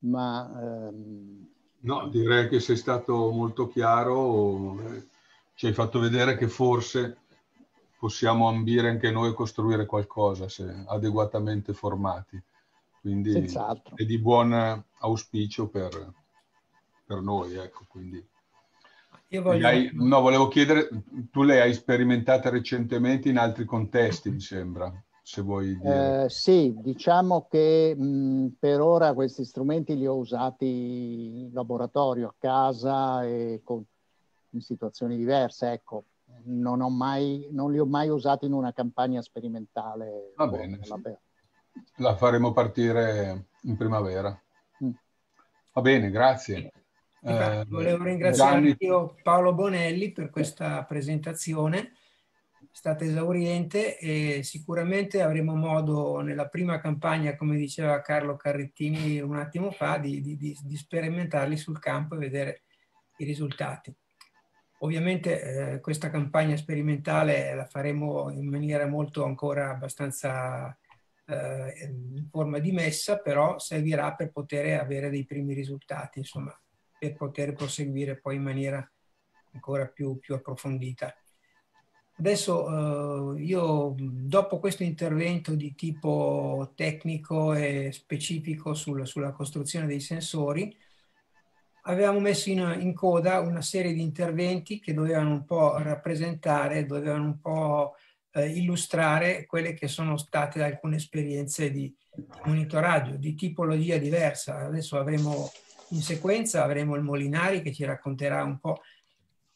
Speaker 1: ma... Ehm... No, direi che sei stato molto chiaro, ci hai fatto vedere che forse possiamo ambire anche noi a costruire qualcosa se adeguatamente formati. Quindi Senz'altro. è di buon auspicio per, per noi. Ecco, quindi.
Speaker 2: Io voglio... Hai,
Speaker 1: no, volevo chiedere, tu le hai sperimentate recentemente in altri contesti, mi sembra se vuoi dire.
Speaker 3: Eh, sì, diciamo che mh, per ora questi strumenti li ho usati in laboratorio, a casa e con, in situazioni diverse, ecco. Non, ho mai, non li ho mai usati in una campagna sperimentale. Va bene, sì.
Speaker 1: la faremo partire in primavera. Mm. Va bene, grazie. Eh, volevo ringraziare Gianni...
Speaker 2: io Paolo Bonelli per questa presentazione stata esauriente e sicuramente avremo modo nella prima campagna, come diceva Carlo Carrettini un attimo fa, di, di, di sperimentarli sul campo e vedere i risultati. Ovviamente eh, questa campagna sperimentale la faremo in maniera molto ancora abbastanza eh, in forma di messa, però servirà per poter avere dei primi risultati, insomma, per poter proseguire poi in maniera ancora più, più approfondita. Adesso eh, io dopo questo intervento di tipo tecnico e specifico sul, sulla costruzione dei sensori, avevamo messo in, in, coda una serie di interventi che dovevano un po' rappresentare, dovevano un po' eh, illustrare quelle che sono state alcune esperienze di, di monitoraggio di tipologia diversa. Adesso avremo in sequenza, avremo il Molinari che ci racconterà un po'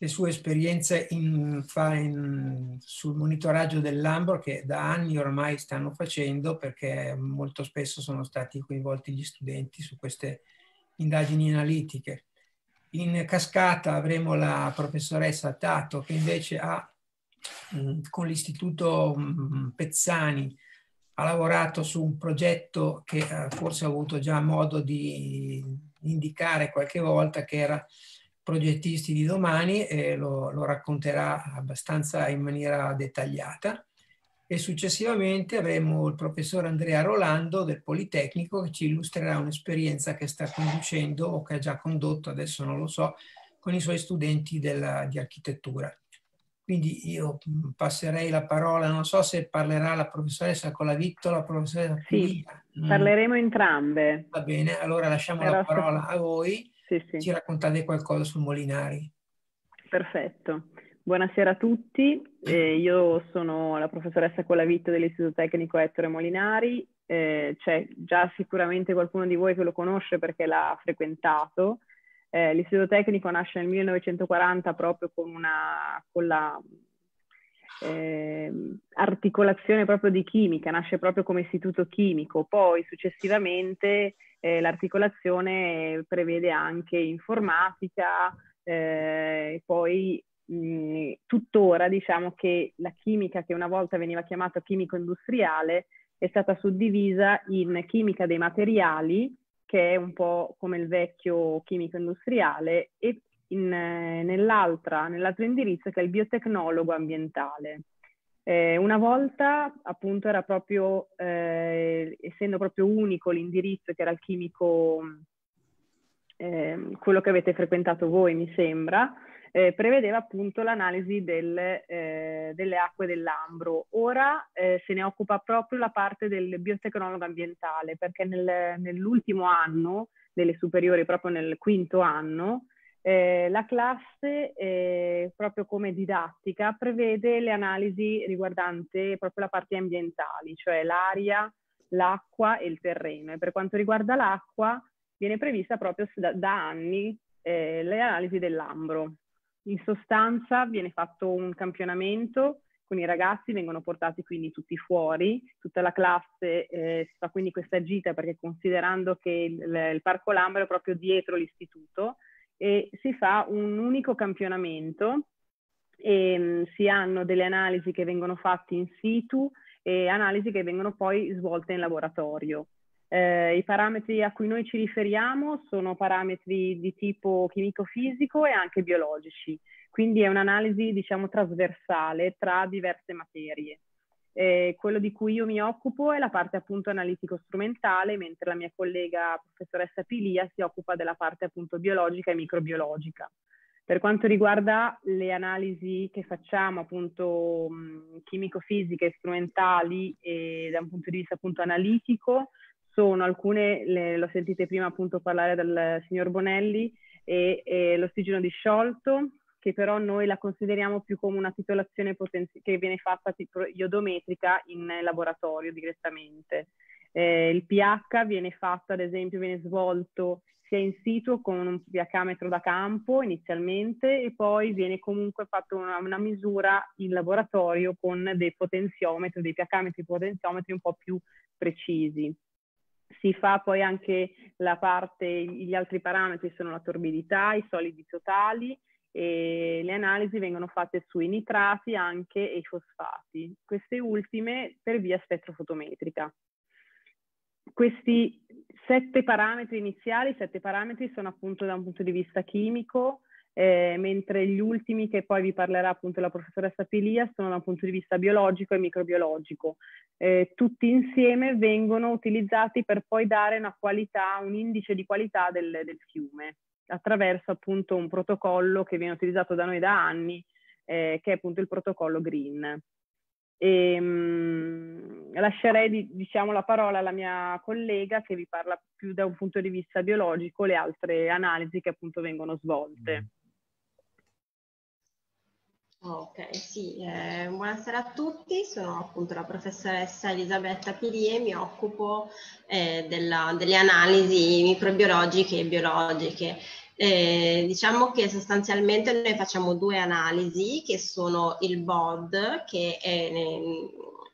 Speaker 2: le sue esperienze in, in, sul monitoraggio dell'ambro che da anni ormai stanno facendo perché molto spesso sono stati coinvolti gli studenti su queste indagini analitiche. In cascata avremo la professoressa Tato che invece ha, mm, con l'Istituto mm, Pezzani ha lavorato su un progetto che eh, forse ho avuto già modo di indicare qualche volta che era progettisti di domani e lo, lo racconterà abbastanza in maniera dettagliata e successivamente avremo il professor Andrea Rolando del Politecnico che ci illustrerà un'esperienza che sta conducendo o che ha già condotto, adesso non lo so, con i suoi studenti della, di architettura. Quindi io passerei la parola, non so se parlerà la professoressa Colavitto o la professoressa Sì, Puglia.
Speaker 4: Mm. parleremo entrambe.
Speaker 2: Va bene, allora lasciamo Però la parola a voi sì, sì. ci raccontate qualcosa sul Molinari.
Speaker 4: Perfetto. Buonasera a tutti, eh, io sono la professoressa Colavitto dell'Istituto Tecnico Ettore Molinari, eh, c'è già sicuramente qualcuno di voi che lo conosce perché l'ha frequentato. Eh, L'Istituto Tecnico nasce nel 1940 proprio con, una, con la eh, articolazione proprio di chimica, nasce proprio come istituto chimico, poi successivamente eh, l'articolazione prevede anche informatica, eh, poi mh, tuttora diciamo che la chimica che una volta veniva chiamata chimico industriale è stata suddivisa in chimica dei materiali, che è un po' come il vecchio chimico industriale, e in, eh, nell'altra, nell'altro indirizzo che è il biotecnologo ambientale. Eh, una volta appunto era proprio, eh, essendo proprio unico l'indirizzo che era il chimico, eh, quello che avete frequentato voi mi sembra, eh, prevedeva appunto l'analisi del, eh, delle acque dell'Ambro. Ora se ne occupa proprio la parte del biotecnologo ambientale perché nel, nell'ultimo anno delle superiori, proprio nel quinto anno, eh, la classe, eh, proprio come didattica, prevede le analisi riguardanti proprio la parte ambientale, cioè l'aria, l'acqua e il terreno. E per quanto riguarda l'acqua, viene prevista proprio da, da anni eh, le analisi dell'ambro. In sostanza viene fatto un campionamento con i ragazzi, vengono portati quindi tutti fuori, tutta la classe eh, si fa quindi questa gita perché considerando che il, il parco Lambro è proprio dietro l'istituto, e si fa un unico campionamento e ehm, si hanno delle analisi che vengono fatte in situ e analisi che vengono poi svolte in laboratorio. Eh, I parametri a cui noi ci riferiamo sono parametri di tipo chimico-fisico e anche biologici, quindi è un'analisi diciamo trasversale tra diverse materie. Eh, quello di cui io mi occupo è la parte appunto analitico-strumentale, mentre la mia collega professoressa Pilia si occupa della parte appunto biologica e microbiologica. Per quanto riguarda le analisi che facciamo appunto mm, chimico-fisiche, strumentali e da un punto di vista appunto analitico, sono alcune, le, lo sentite prima appunto parlare dal signor Bonelli, e, e l'ossigeno disciolto, che però noi la consideriamo più come una titolazione potenzi- che viene fatta iodometrica in laboratorio direttamente. Eh, il pH viene fatto, ad esempio, viene svolto sia in situ con un pH da campo inizialmente e poi viene comunque fatta una, una, misura in laboratorio con dei potenziometri, dei pH potenziometri un po' più precisi. Si fa poi anche la parte, gli altri parametri sono la torbidità, i solidi totali, e le analisi vengono fatte sui nitrati anche e i fosfati, queste ultime per via spettrofotometrica. Questi sette parametri iniziali, sette parametri sono appunto da un punto di vista chimico, eh, mentre gli ultimi che poi vi parlerà appunto la professoressa Pilia sono da un punto di vista biologico e microbiologico. Eh, tutti insieme vengono utilizzati per poi dare una qualità, un indice di qualità del, del fiume attraverso appunto un protocollo che viene utilizzato da noi da anni, eh, che è appunto il protocollo Green. E, ehm, mh, lascerei di, diciamo, la parola alla mia collega che vi parla più da un punto di vista biologico le altre analisi che appunto vengono svolte. Mm.
Speaker 5: Ok, sì, eh, buonasera a tutti, sono appunto la professoressa Elisabetta Pirie, mi occupo eh, della, delle analisi microbiologiche e biologiche. Eh, diciamo che sostanzialmente noi facciamo due analisi che sono il BOD, che è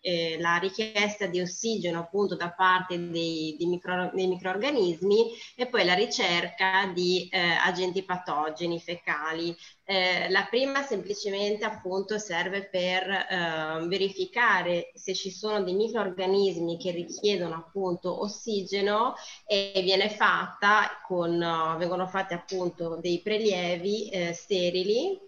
Speaker 5: eh, la richiesta di ossigeno appunto da parte dei, dei, micro, dei microorganismi e poi la ricerca di eh, agenti patogeni fecali. Eh, la prima semplicemente appunto serve per eh, verificare se ci sono dei microorganismi che richiedono appunto ossigeno e viene fatta con, eh, vengono fatti appunto dei prelievi eh, sterili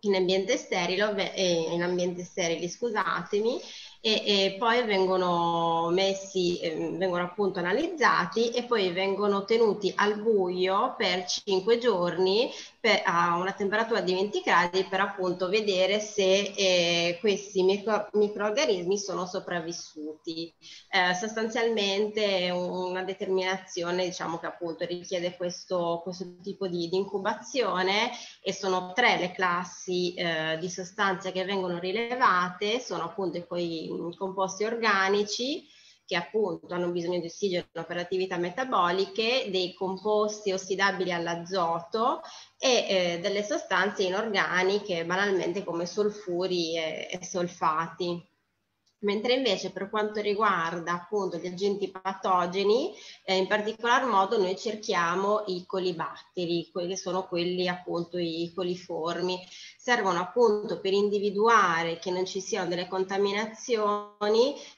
Speaker 5: in ambiente sterile, eh, in ambiente sterile, scusatemi, e, e poi vengono messi, eh, vengono appunto analizzati e poi vengono tenuti al buio per 5 giorni per, a una temperatura di 20 gradi per appunto vedere se eh, questi micro, microorganismi sono sopravvissuti. Eh, sostanzialmente una determinazione diciamo che appunto richiede questo, questo tipo di, di incubazione e sono tre le classi eh, di sostanze che vengono rilevate, sono appunto quei composti organici che appunto hanno bisogno di ossigeno per attività metaboliche, dei composti ossidabili all'azoto e eh, delle sostanze inorganiche, banalmente come solfuri e, e solfati mentre invece per quanto riguarda appunto gli agenti patogeni, eh, in particolar modo noi cerchiamo i colibatteri, che sono quelli appunto i coliformi, servono appunto per individuare che non ci siano delle contaminazioni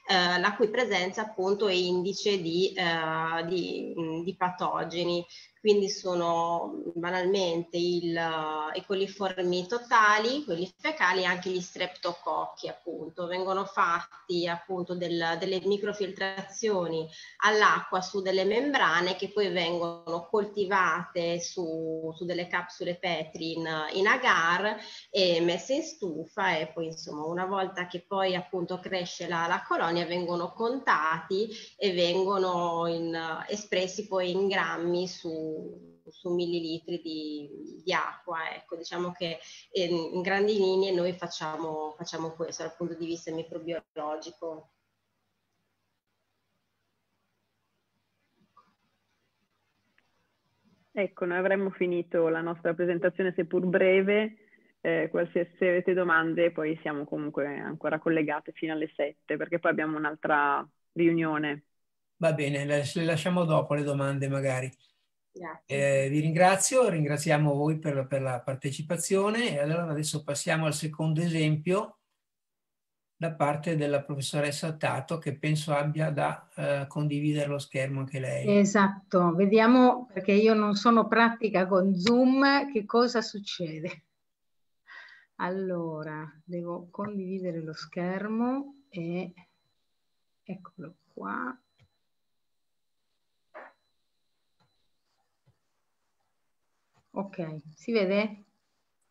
Speaker 5: eh, la cui presenza appunto è indice di, eh, di, di patogeni quindi sono banalmente il, eh, i coliformi totali, quelli fecali e anche gli streptococchi appunto. Vengono fatti appunto del, delle microfiltrazioni all'acqua su delle membrane che poi vengono coltivate su, su delle capsule petri in, in, agar e messe in stufa e poi insomma una volta che poi appunto cresce la, la colonia vengono contati e vengono in, espressi poi in grammi su su, millilitri di, di, acqua. Ecco, diciamo che in, ehm, in grandi linee noi facciamo, facciamo questo dal punto di vista microbiologico.
Speaker 4: Ecco, noi avremmo finito la nostra presentazione, seppur breve. Eh, qualsiasi se avete domande, poi siamo comunque ancora collegate fino alle 7, perché poi abbiamo un'altra riunione.
Speaker 2: Va bene, le lasciamo dopo le domande magari. Eh, vi ringrazio, ringraziamo voi per, per, la partecipazione e allora adesso passiamo al secondo esempio da parte della professoressa Tato che penso abbia da eh, condividere lo schermo anche lei.
Speaker 6: Esatto, vediamo perché io non sono pratica con Zoom che cosa succede. Allora, devo condividere lo schermo e eccolo qua. Ok, si vede?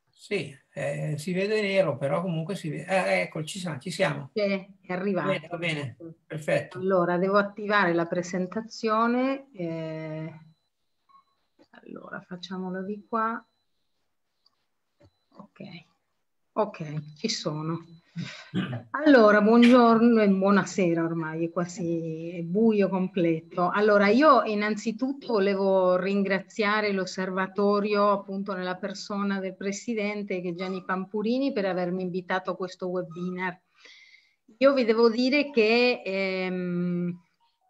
Speaker 2: Sì, eh, si vede nero, però comunque si vede. Eh, eh, ecco, ci siamo. Ci siamo. è arrivato. Bene, va bene, perfetto. Allora, devo
Speaker 6: attivare la presentazione. Eh... Allora, facciamola di qua. Ok, ok, ci sono. Allora, buongiorno e buonasera ormai, è quasi buio completo. Allora, io innanzitutto volevo ringraziare l'osservatorio appunto nella persona del presidente Gianni Pampurini per avermi invitato a questo webinar. Io vi devo dire che ehm,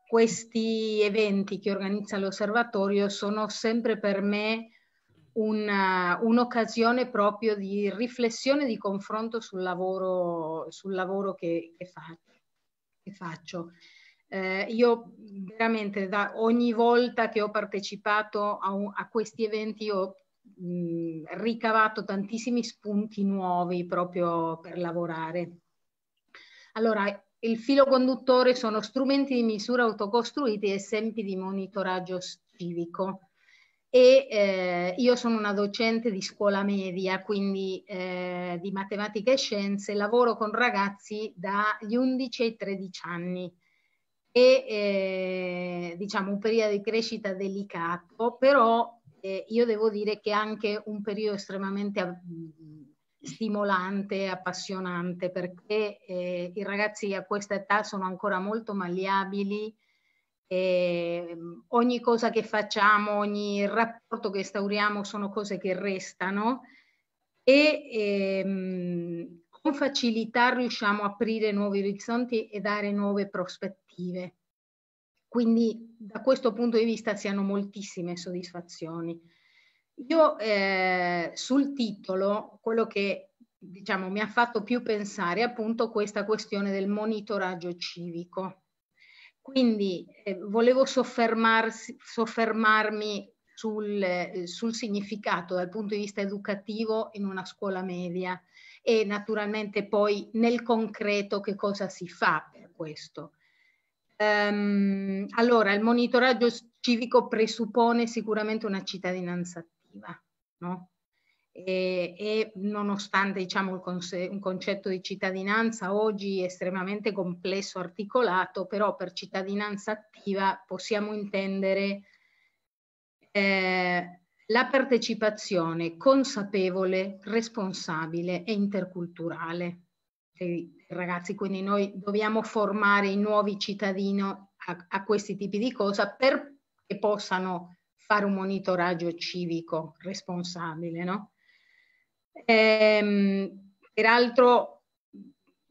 Speaker 6: questi eventi che organizza l'osservatorio sono sempre per me una, eh, un'occasione proprio di riflessione, di confronto sul lavoro, sul lavoro che, che, fa, che faccio. Eh, io veramente da ogni volta che ho partecipato a, un, a questi eventi ho mh, mm, ricavato tantissimi spunti nuovi proprio per lavorare. Allora, il filo conduttore sono strumenti di misura autocostruiti e esempi di monitoraggio civico e eh, io sono una docente di scuola media, quindi eh, di matematica e scienze, lavoro con ragazzi dagli 11 ai 13 anni e eh, diciamo un periodo di crescita delicato, però eh, io devo dire che è anche un periodo estremamente stimolante e appassionante perché eh, i ragazzi a questa età sono ancora molto malleabili, eh, ogni cosa che facciamo, ogni rapporto che instauriamo sono cose che restano e ehm, con facilità riusciamo a aprire nuovi orizzonti e dare nuove prospettive. Quindi da questo punto di vista si hanno moltissime soddisfazioni. Io eh, sul titolo, quello che diciamo, mi ha fatto più pensare è appunto questa questione del monitoraggio civico quindi eh, volevo soffermarmi sul, eh, sul, significato dal punto di vista educativo in una scuola media e naturalmente poi nel concreto che cosa si fa per questo. Um, allora, il monitoraggio civico presuppone sicuramente una cittadinanza attiva, no? e, e nonostante diciamo, un, conce- un concetto di cittadinanza oggi estremamente complesso, articolato, però per cittadinanza attiva possiamo intendere eh, la partecipazione consapevole, responsabile e interculturale dei ragazzi. Quindi noi dobbiamo formare i nuovi cittadini a, a questi tipi di cose perché possano fare un monitoraggio civico responsabile, no? Ehm, peraltro,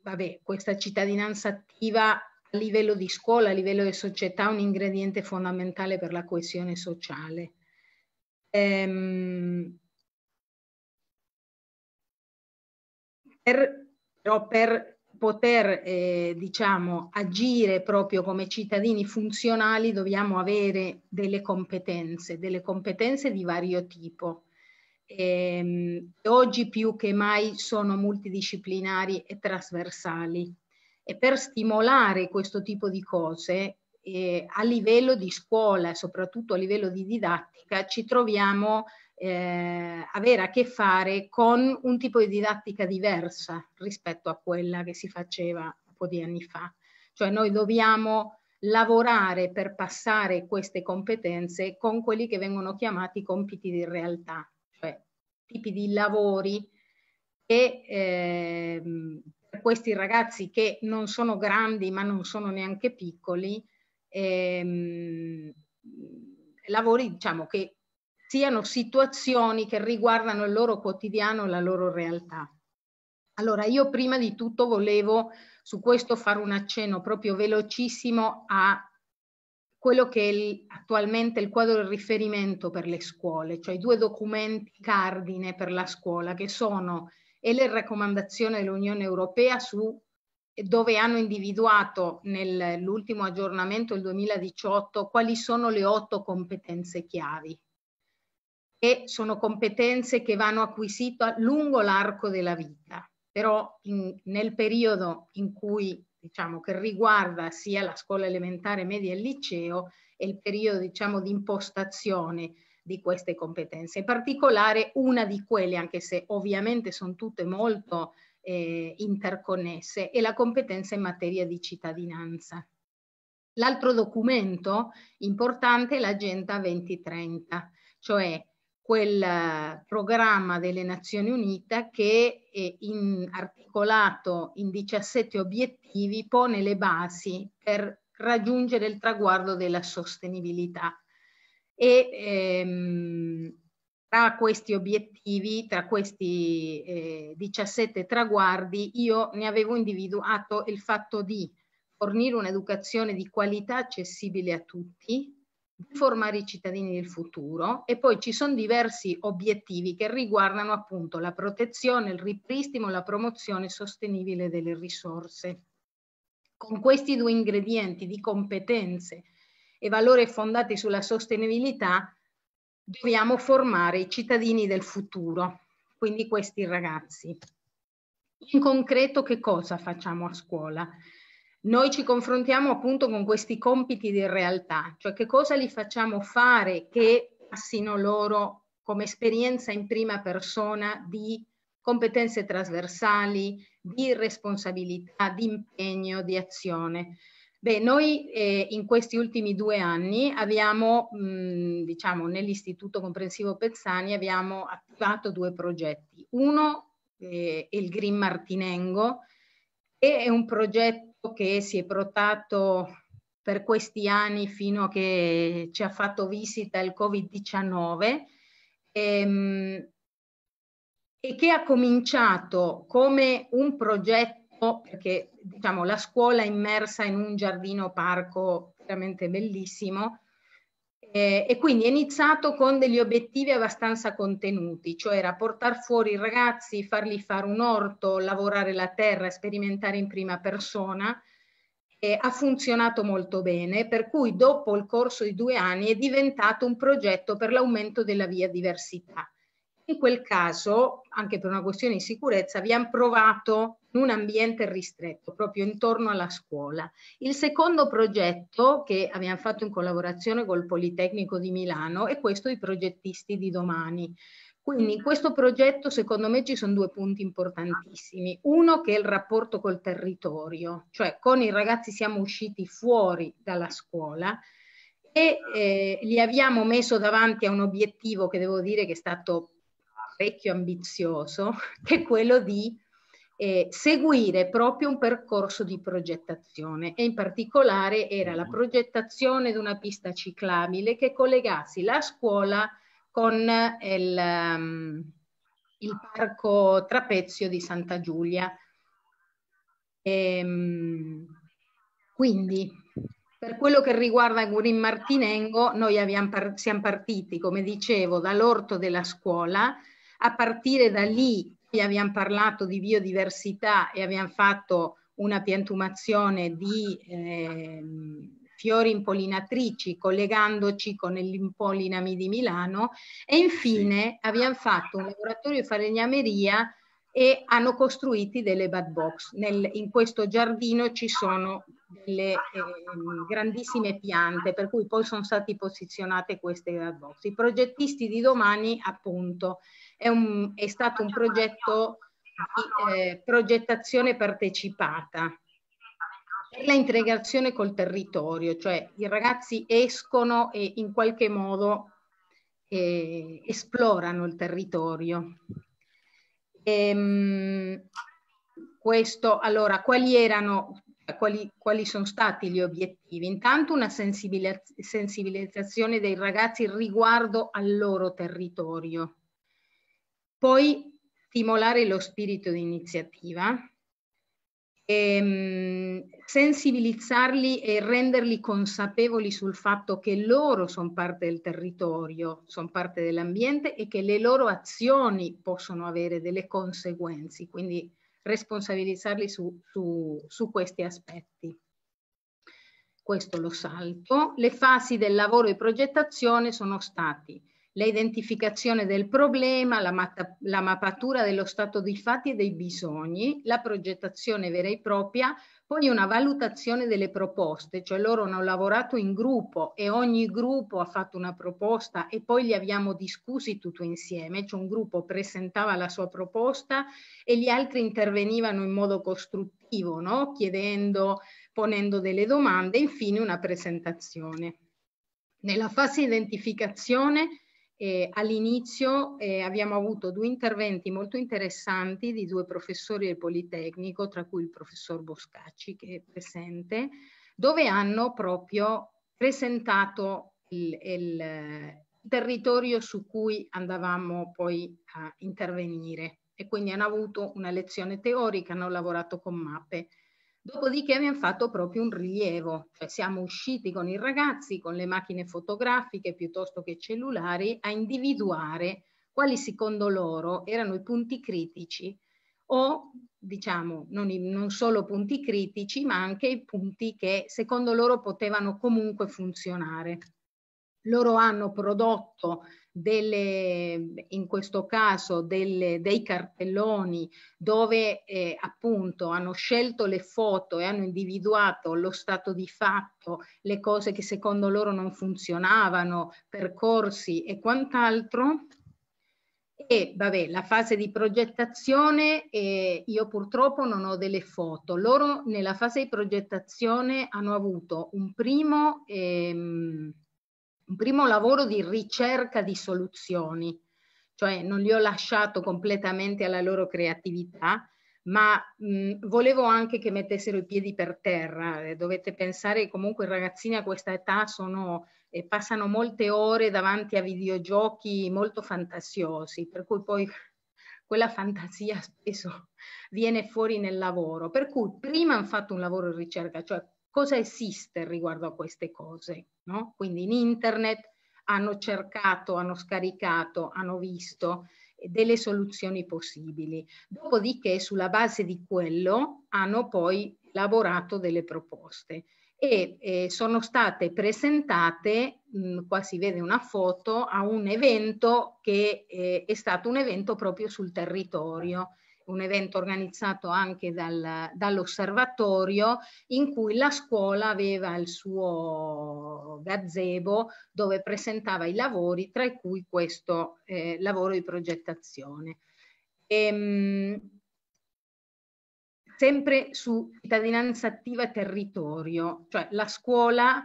Speaker 6: vabbè, questa cittadinanza attiva a livello di scuola, a livello di società, è un ingrediente fondamentale per la coesione sociale. Ehm, per, però per poter eh, diciamo, agire proprio come cittadini funzionali dobbiamo avere delle competenze, delle competenze di vario tipo. Ehm, e, oggi più che mai sono multidisciplinari e trasversali. E per stimolare questo tipo di cose eh, a livello di scuola, e soprattutto a livello di didattica, ci troviamo eh, avere a che fare con un tipo di didattica diversa rispetto a quella che si faceva un po' di anni fa. Cioè noi dobbiamo lavorare per passare queste competenze con quelli che vengono chiamati compiti di realtà, tipi di lavori che eh, questi ragazzi che non sono grandi ma non sono neanche piccoli, eh, lavori diciamo che siano situazioni che riguardano il loro quotidiano, la loro realtà. Allora, io prima di tutto volevo su questo fare un accenno proprio velocissimo a quello che è il, attualmente il quadro di riferimento per le scuole, cioè i due documenti cardine per la scuola che sono e le raccomandazioni dell'Unione Europea su dove hanno individuato nell'ultimo aggiornamento del 2018 quali sono le otto competenze chiavi e sono competenze che vanno acquisite lungo l'arco della vita, però in, nel periodo in cui diciamo, che riguarda sia la scuola elementare, media e liceo e il periodo diciamo, di impostazione di queste competenze. In particolare una di quelle, anche se ovviamente sono tutte molto eh, interconnesse, è la competenza in materia di cittadinanza. L'altro documento importante è l'Agenda 2030, cioè quel eh, programma delle Nazioni Unite che in articolato in 17 obiettivi pone le basi per raggiungere il traguardo della sostenibilità. E ehm, tra questi obiettivi, tra questi eh, 17 traguardi, io ne avevo individuato il fatto di fornire un'educazione di qualità accessibile a tutti, formare i cittadini del futuro e poi ci sono diversi obiettivi che riguardano appunto la protezione, il ripristino, la promozione sostenibile delle risorse. Con questi due ingredienti di competenze e valore fondati sulla sostenibilità dobbiamo formare i cittadini del futuro, quindi questi ragazzi. In concreto che cosa facciamo a scuola? noi ci confrontiamo appunto con questi compiti di realtà, cioè che cosa li facciamo fare che passino loro come esperienza in prima persona di competenze trasversali, di responsabilità, di impegno, di azione. Beh, noi eh, in questi ultimi due anni abbiamo, mh, mm, diciamo, nell'Istituto Comprensivo Pezzani abbiamo attivato due progetti. Uno eh, è il Green Martinengo, che è un progetto che si è protratto per questi anni fino a che ci ha fatto visita il Covid-19 ehm, e che ha cominciato come un progetto, perché diciamo la scuola immersa in un giardino parco veramente bellissimo, eh, e quindi è iniziato con degli obiettivi abbastanza contenuti, cioè era portare fuori i ragazzi, farli fare un orto, lavorare la terra, sperimentare in prima persona. Eh, ha funzionato molto bene, per cui dopo il corso di due anni è diventato un progetto per l'aumento della biodiversità in quel caso, anche per una questione di sicurezza, abbiamo provato in un ambiente ristretto, proprio intorno alla scuola. Il secondo progetto che abbiamo fatto in collaborazione col Politecnico di Milano è questo I progettisti di domani. Quindi in questo progetto secondo me ci sono due punti importantissimi. Uno che è il rapporto col territorio, cioè con i ragazzi siamo usciti fuori dalla scuola e eh, li abbiamo messo davanti a un obiettivo che devo dire che è stato parecchio ambizioso, che è quello di eh, seguire proprio un percorso di progettazione e in particolare era la mm. progettazione di una pista ciclabile che collegasse la scuola con eh, il, um, il parco Trapezio di Santa Giulia. E, um, quindi per quello che riguarda Gurin Martinengo noi par siamo partiti, come dicevo, dall'orto della scuola a partire da lì abbiamo parlato di biodiversità e abbiamo fatto una piantumazione di eh, fiori impollinatrici collegandoci con l'impollinami di Milano e infine abbiamo fatto un laboratorio di falegnameria e hanno costruito delle bad box. Nel, in questo giardino ci sono delle eh, grandissime piante per cui poi sono state posizionate queste bad box. I progettisti di domani appunto è, un, è stato un progetto di eh, progettazione partecipata per la integrazione col territorio, cioè i ragazzi escono e in qualche modo eh, esplorano il territorio. E, ehm, questo, allora, quali erano, quali, quali, sono stati gli obiettivi? Intanto una sensibilizzazione dei ragazzi riguardo al loro territorio, poi stimolare lo spirito di iniziativa, ehm, sensibilizzarli e renderli consapevoli sul fatto che loro sono parte del territorio, sono parte dell'ambiente e che le loro azioni possono avere delle conseguenze, quindi responsabilizzarli su, su, su questi aspetti questo lo salto, le fasi del lavoro e progettazione sono stati l'identificazione del problema, la, mat- la mappatura dello stato dei fatti e dei bisogni, la progettazione vera e propria, poi una valutazione delle proposte, cioè loro hanno lavorato in gruppo e ogni gruppo ha fatto una proposta e poi li abbiamo discussi tutto insieme, cioè un gruppo presentava la sua proposta e gli altri intervenivano in modo costruttivo, no? chiedendo, ponendo delle domande, infine una presentazione. Nella fase identificazione eh, all'inizio eh, abbiamo avuto due interventi molto interessanti di due professori del Politecnico, tra cui il professor Boscacci che è presente, dove hanno proprio presentato il, il eh, territorio su cui andavamo poi a intervenire e quindi hanno avuto una lezione teorica, hanno lavorato con mappe. Dopodiché abbiamo fatto proprio un rilievo, cioè siamo usciti con i ragazzi, con le macchine fotografiche piuttosto che cellulari, a individuare quali secondo loro erano i punti critici o diciamo non, i, non solo punti critici ma anche i punti che secondo loro potevano comunque funzionare. Loro hanno prodotto delle, in questo caso delle, dei cartelloni dove eh, appunto hanno scelto le foto e hanno individuato lo stato di fatto, le cose che secondo loro non funzionavano, percorsi e quant'altro. E vabbè, la fase di progettazione, eh, io purtroppo non ho delle foto. Loro nella fase di progettazione hanno avuto un primo... Ehm, un primo lavoro di ricerca di soluzioni, cioè non li ho lasciato completamente alla loro creatività, ma mh, volevo anche che mettessero i piedi per terra. Eh, dovete pensare che comunque i ragazzini a questa età sono, eh, passano molte ore davanti a videogiochi molto fantasiosi, per cui poi quella fantasia spesso viene fuori nel lavoro. Per cui prima hanno fatto un lavoro di ricerca, cioè cosa esiste riguardo a queste cose. No? Quindi in internet hanno cercato, hanno scaricato, hanno visto delle soluzioni possibili. Dopodiché sulla base di quello hanno poi lavorato delle proposte e eh, sono state presentate, mh, qua si vede una foto, a un evento che eh, è stato un evento proprio sul territorio un evento organizzato anche dal, dall'osservatorio in cui la scuola aveva il suo gazebo dove presentava i lavori, tra cui questo eh, lavoro di progettazione. E, ehm, sempre su cittadinanza attiva e territorio, cioè la scuola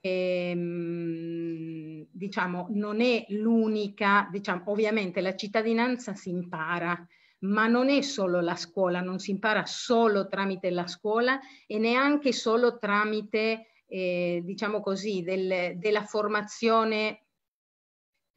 Speaker 6: ehm, diciamo non è l'unica, diciamo, ovviamente la cittadinanza si impara, ma non è solo la scuola, non si impara solo tramite la scuola e neanche solo tramite, eh, diciamo così, del, della formazione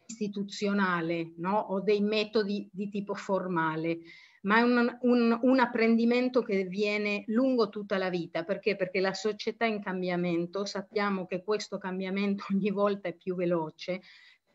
Speaker 6: istituzionale no? o dei metodi di tipo formale, ma è un, un, un, apprendimento che viene lungo tutta la vita. Perché? Perché la società è in cambiamento, sappiamo che questo cambiamento ogni volta è più veloce,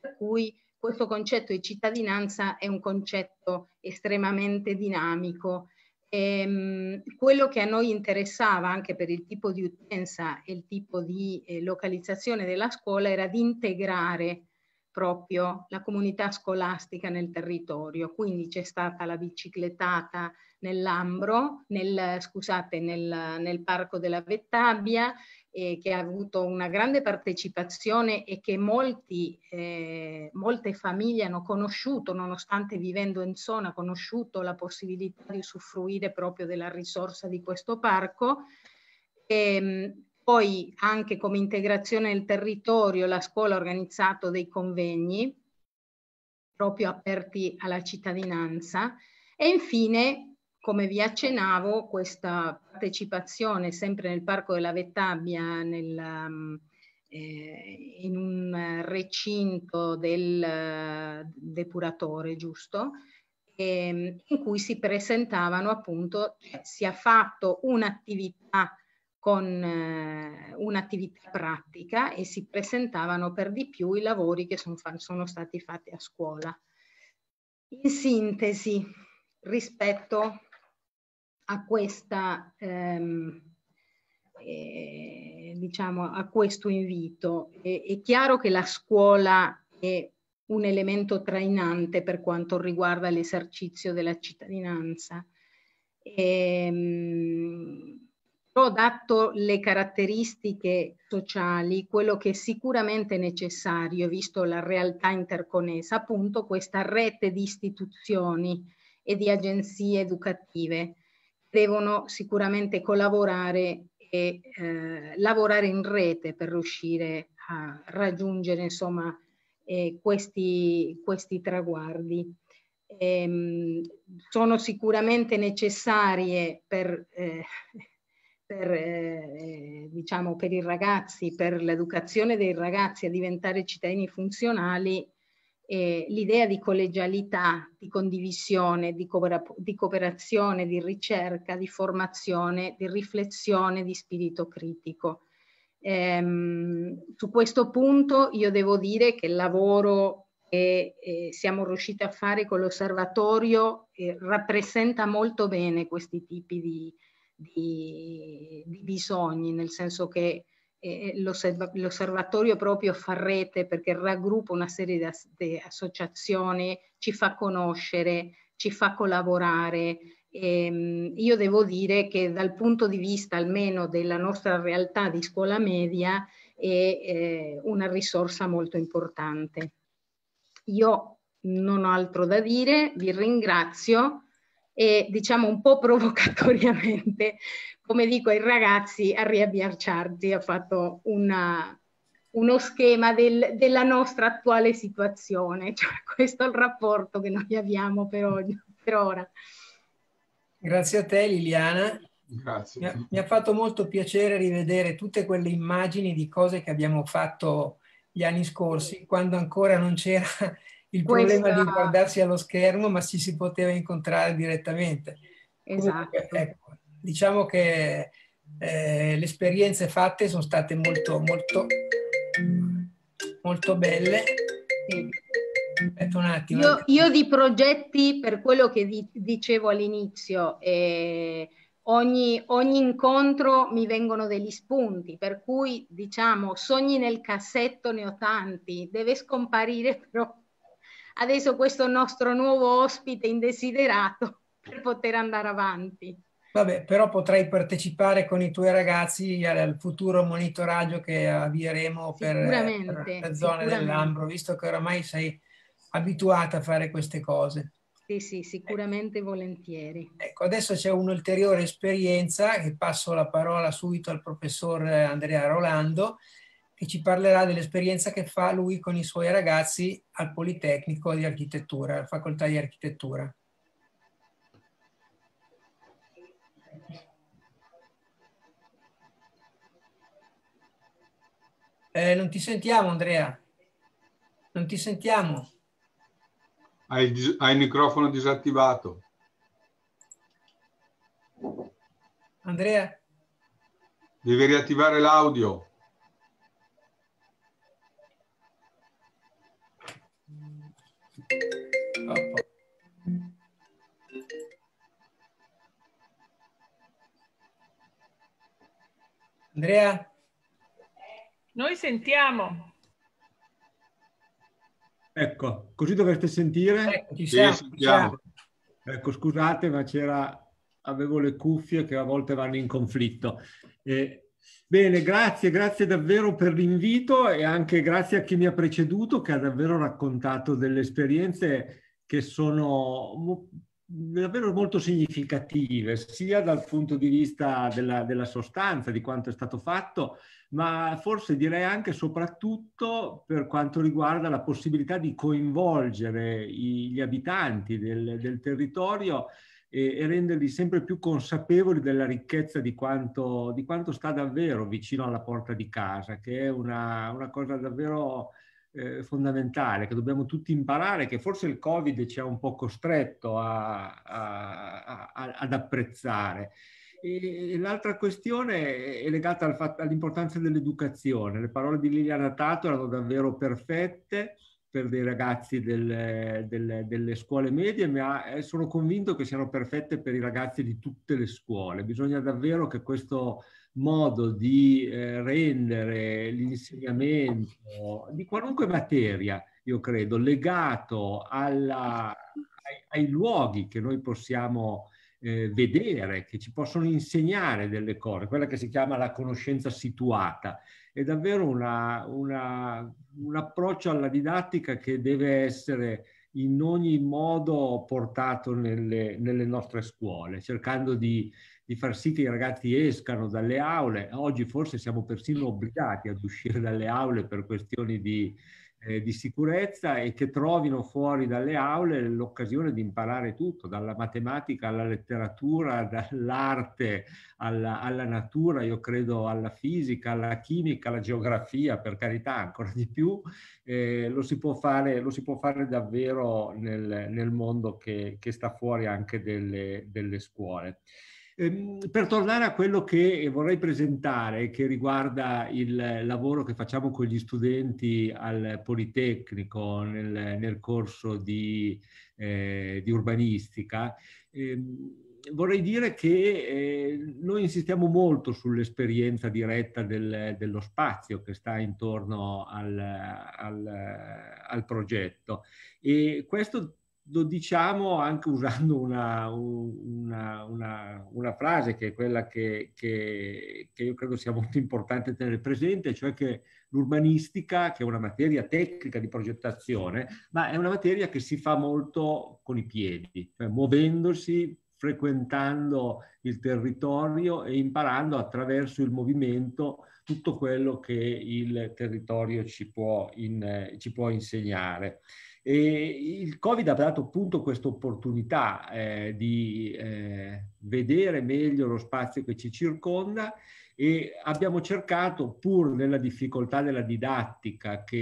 Speaker 6: per cui questo concetto di cittadinanza è un concetto estremamente dinamico. Ehm, quello che a noi interessava anche per il tipo di utenza e il tipo di eh, localizzazione della scuola era di integrare proprio la comunità scolastica nel territorio. Quindi c'è stata la bicicletata nell'Ambro, nel, scusate, nel, nel parco della Vettabbia, eh, che ha avuto una grande partecipazione e che molti, eh, molte famiglie hanno conosciuto, nonostante vivendo in zona, conosciuto la possibilità di usufruire proprio della risorsa di questo parco. E, ehm, poi anche come integrazione del territorio la scuola ha organizzato dei convegni proprio aperti alla cittadinanza e infine come vi accennavo, questa partecipazione sempre nel Parco della Vettabbia, nel,
Speaker 7: eh,
Speaker 6: in un recinto del eh, depuratore, giusto? E, ehm, in cui si presentavano appunto, cioè, si è fatto un'attività con eh, un'attività pratica e si presentavano per di più i lavori che sono, sono stati fatti a scuola. In sintesi, rispetto a questa ehm, eh, diciamo a questo invito. È, è chiaro che la scuola è un elemento trainante per quanto riguarda l'esercizio della cittadinanza. Ehm, però dato le caratteristiche sociali, quello che è sicuramente necessario, visto la realtà interconnessa, appunto questa rete di istituzioni e di agenzie educative devono sicuramente collaborare e eh, lavorare in rete per riuscire a raggiungere insomma, eh, questi, questi, traguardi. Ehm, sono sicuramente necessarie per, eh, per, eh, diciamo, per i ragazzi, per l'educazione dei ragazzi a diventare cittadini funzionali eh, l'idea di collegialità, di condivisione, di, di, cooperazione, di ricerca, di formazione, di riflessione, di spirito critico. Ehm, su questo punto io devo dire che il lavoro che eh, siamo riusciti a fare con l'osservatorio eh, rappresenta molto bene questi tipi di, di, di bisogni, nel senso che l'osservatorio proprio fa rete perché raggruppa una serie di associazioni, ci fa conoscere, ci fa collaborare. E ehm, io devo dire che dal punto di vista almeno della nostra realtà di scuola media è una risorsa molto importante. Io non ho altro da dire, vi ringrazio e diciamo un po' provocatoriamente, come dico ai ragazzi, a Biarciardi ha fatto una, uno schema del, della nostra attuale situazione, cioè questo è il rapporto che noi abbiamo per, oggi, per ora.
Speaker 2: Grazie a te Liliana.
Speaker 1: Grazie. Mi ha,
Speaker 2: mi ha, fatto molto piacere rivedere tutte quelle immagini di cose che abbiamo fatto gli anni scorsi, quando ancora non c'era il Questa... problema di guardarsi allo schermo, ma ci si poteva incontrare direttamente. Esatto. Comunque, ecco, diciamo che eh, le esperienze fatte sono state molto, molto, molto belle. Sì. Aspetta un attimo. Io, io,
Speaker 6: di progetti, per quello che di, dicevo all'inizio, eh, ogni, ogni, incontro mi vengono degli spunti, per cui diciamo sogni nel cassetto ne ho tanti, deve scomparire però adesso questo nostro nuovo ospite indesiderato per poter andare avanti.
Speaker 2: Vabbè, però potrai partecipare con i tuoi ragazzi al futuro monitoraggio che avvieremo per, per la zona dell'Ambro, visto che oramai sei abituata a fare queste cose. Sì, sì, sicuramente eh. volentieri. Ecco, adesso c'è un'ulteriore esperienza e passo la parola subito al professor Andrea Rolando e ci parlerà dell'esperienza che fa lui con i suoi ragazzi al Politecnico di Architettura, alla Facoltà di Architettura. Eh, non ti sentiamo Andrea, non ti sentiamo.
Speaker 1: Hai, hai il microfono disattivato. Andrea? Devi riattivare l'audio.
Speaker 2: Andrea? Noi sentiamo.
Speaker 8: Ecco, così dovreste sentire. Ecco, ci siamo, sì, sentiamo. Ecco, scusate, ma c'era avevo le cuffie che a volte vanno in conflitto. E Bene, grazie, grazie davvero per l'invito e anche grazie a chi mi ha preceduto che ha davvero raccontato delle esperienze che sono davvero molto significative, sia dal punto di vista della, della, sostanza, di quanto è stato fatto, ma forse direi anche e soprattutto per quanto riguarda la possibilità di coinvolgere i, gli abitanti del, del territorio e, e renderli sempre più consapevoli della ricchezza di quanto, di quanto, sta davvero vicino alla porta di casa, che è una, una cosa davvero eh, fondamentale, che dobbiamo tutti imparare, che forse il Covid ci ha un po' costretto a, a, a, ad apprezzare. E l'altra questione è legata al fatto, all'importanza dell'educazione. Le parole di Liliana Tato erano davvero perfette per dei ragazzi del, del, delle scuole medie, ma eh, sono convinto che siano perfette per i ragazzi di tutte le scuole. Bisogna davvero che questo modo di eh, rendere l'insegnamento di qualunque materia, io credo, legato alla, ai, ai, luoghi che noi possiamo eh, vedere, che ci possono insegnare delle cose, quella che si chiama la conoscenza situata, è davvero una, una, un approccio alla didattica che deve essere in ogni modo portato nelle, nelle nostre scuole, cercando di, di, far sì che i ragazzi escano dalle aule. Oggi forse siamo persino obbligati ad uscire dalle aule per questioni di, eh, di sicurezza e che trovino fuori dalle aule l'occasione di imparare tutto, dalla matematica alla letteratura, dall'arte alla, alla, natura, io credo alla fisica, alla chimica, alla geografia, per carità ancora di più, eh, lo, si può fare, lo si può fare davvero nel, nel mondo che, che, sta fuori anche delle, delle scuole. Ehm, per tornare a quello che vorrei presentare, che riguarda il lavoro che facciamo con gli studenti al Politecnico nel, nel corso di, eh, di urbanistica, eh, vorrei dire che eh, noi insistiamo molto sull'esperienza diretta del, dello spazio che sta intorno al, al, al progetto e questo lo diciamo anche usando una, una, una, una frase che è quella che, che, che, io credo sia molto importante tenere presente, cioè che l'urbanistica, che è una materia tecnica di progettazione, ma è una materia che si fa molto con i piedi, cioè muovendosi, frequentando il territorio e imparando attraverso il movimento tutto quello che il territorio ci può, in, ci può insegnare. E il Covid ha dato appunto questa opportunità eh, di eh, vedere meglio lo spazio che ci circonda e abbiamo cercato, pur nella difficoltà della didattica che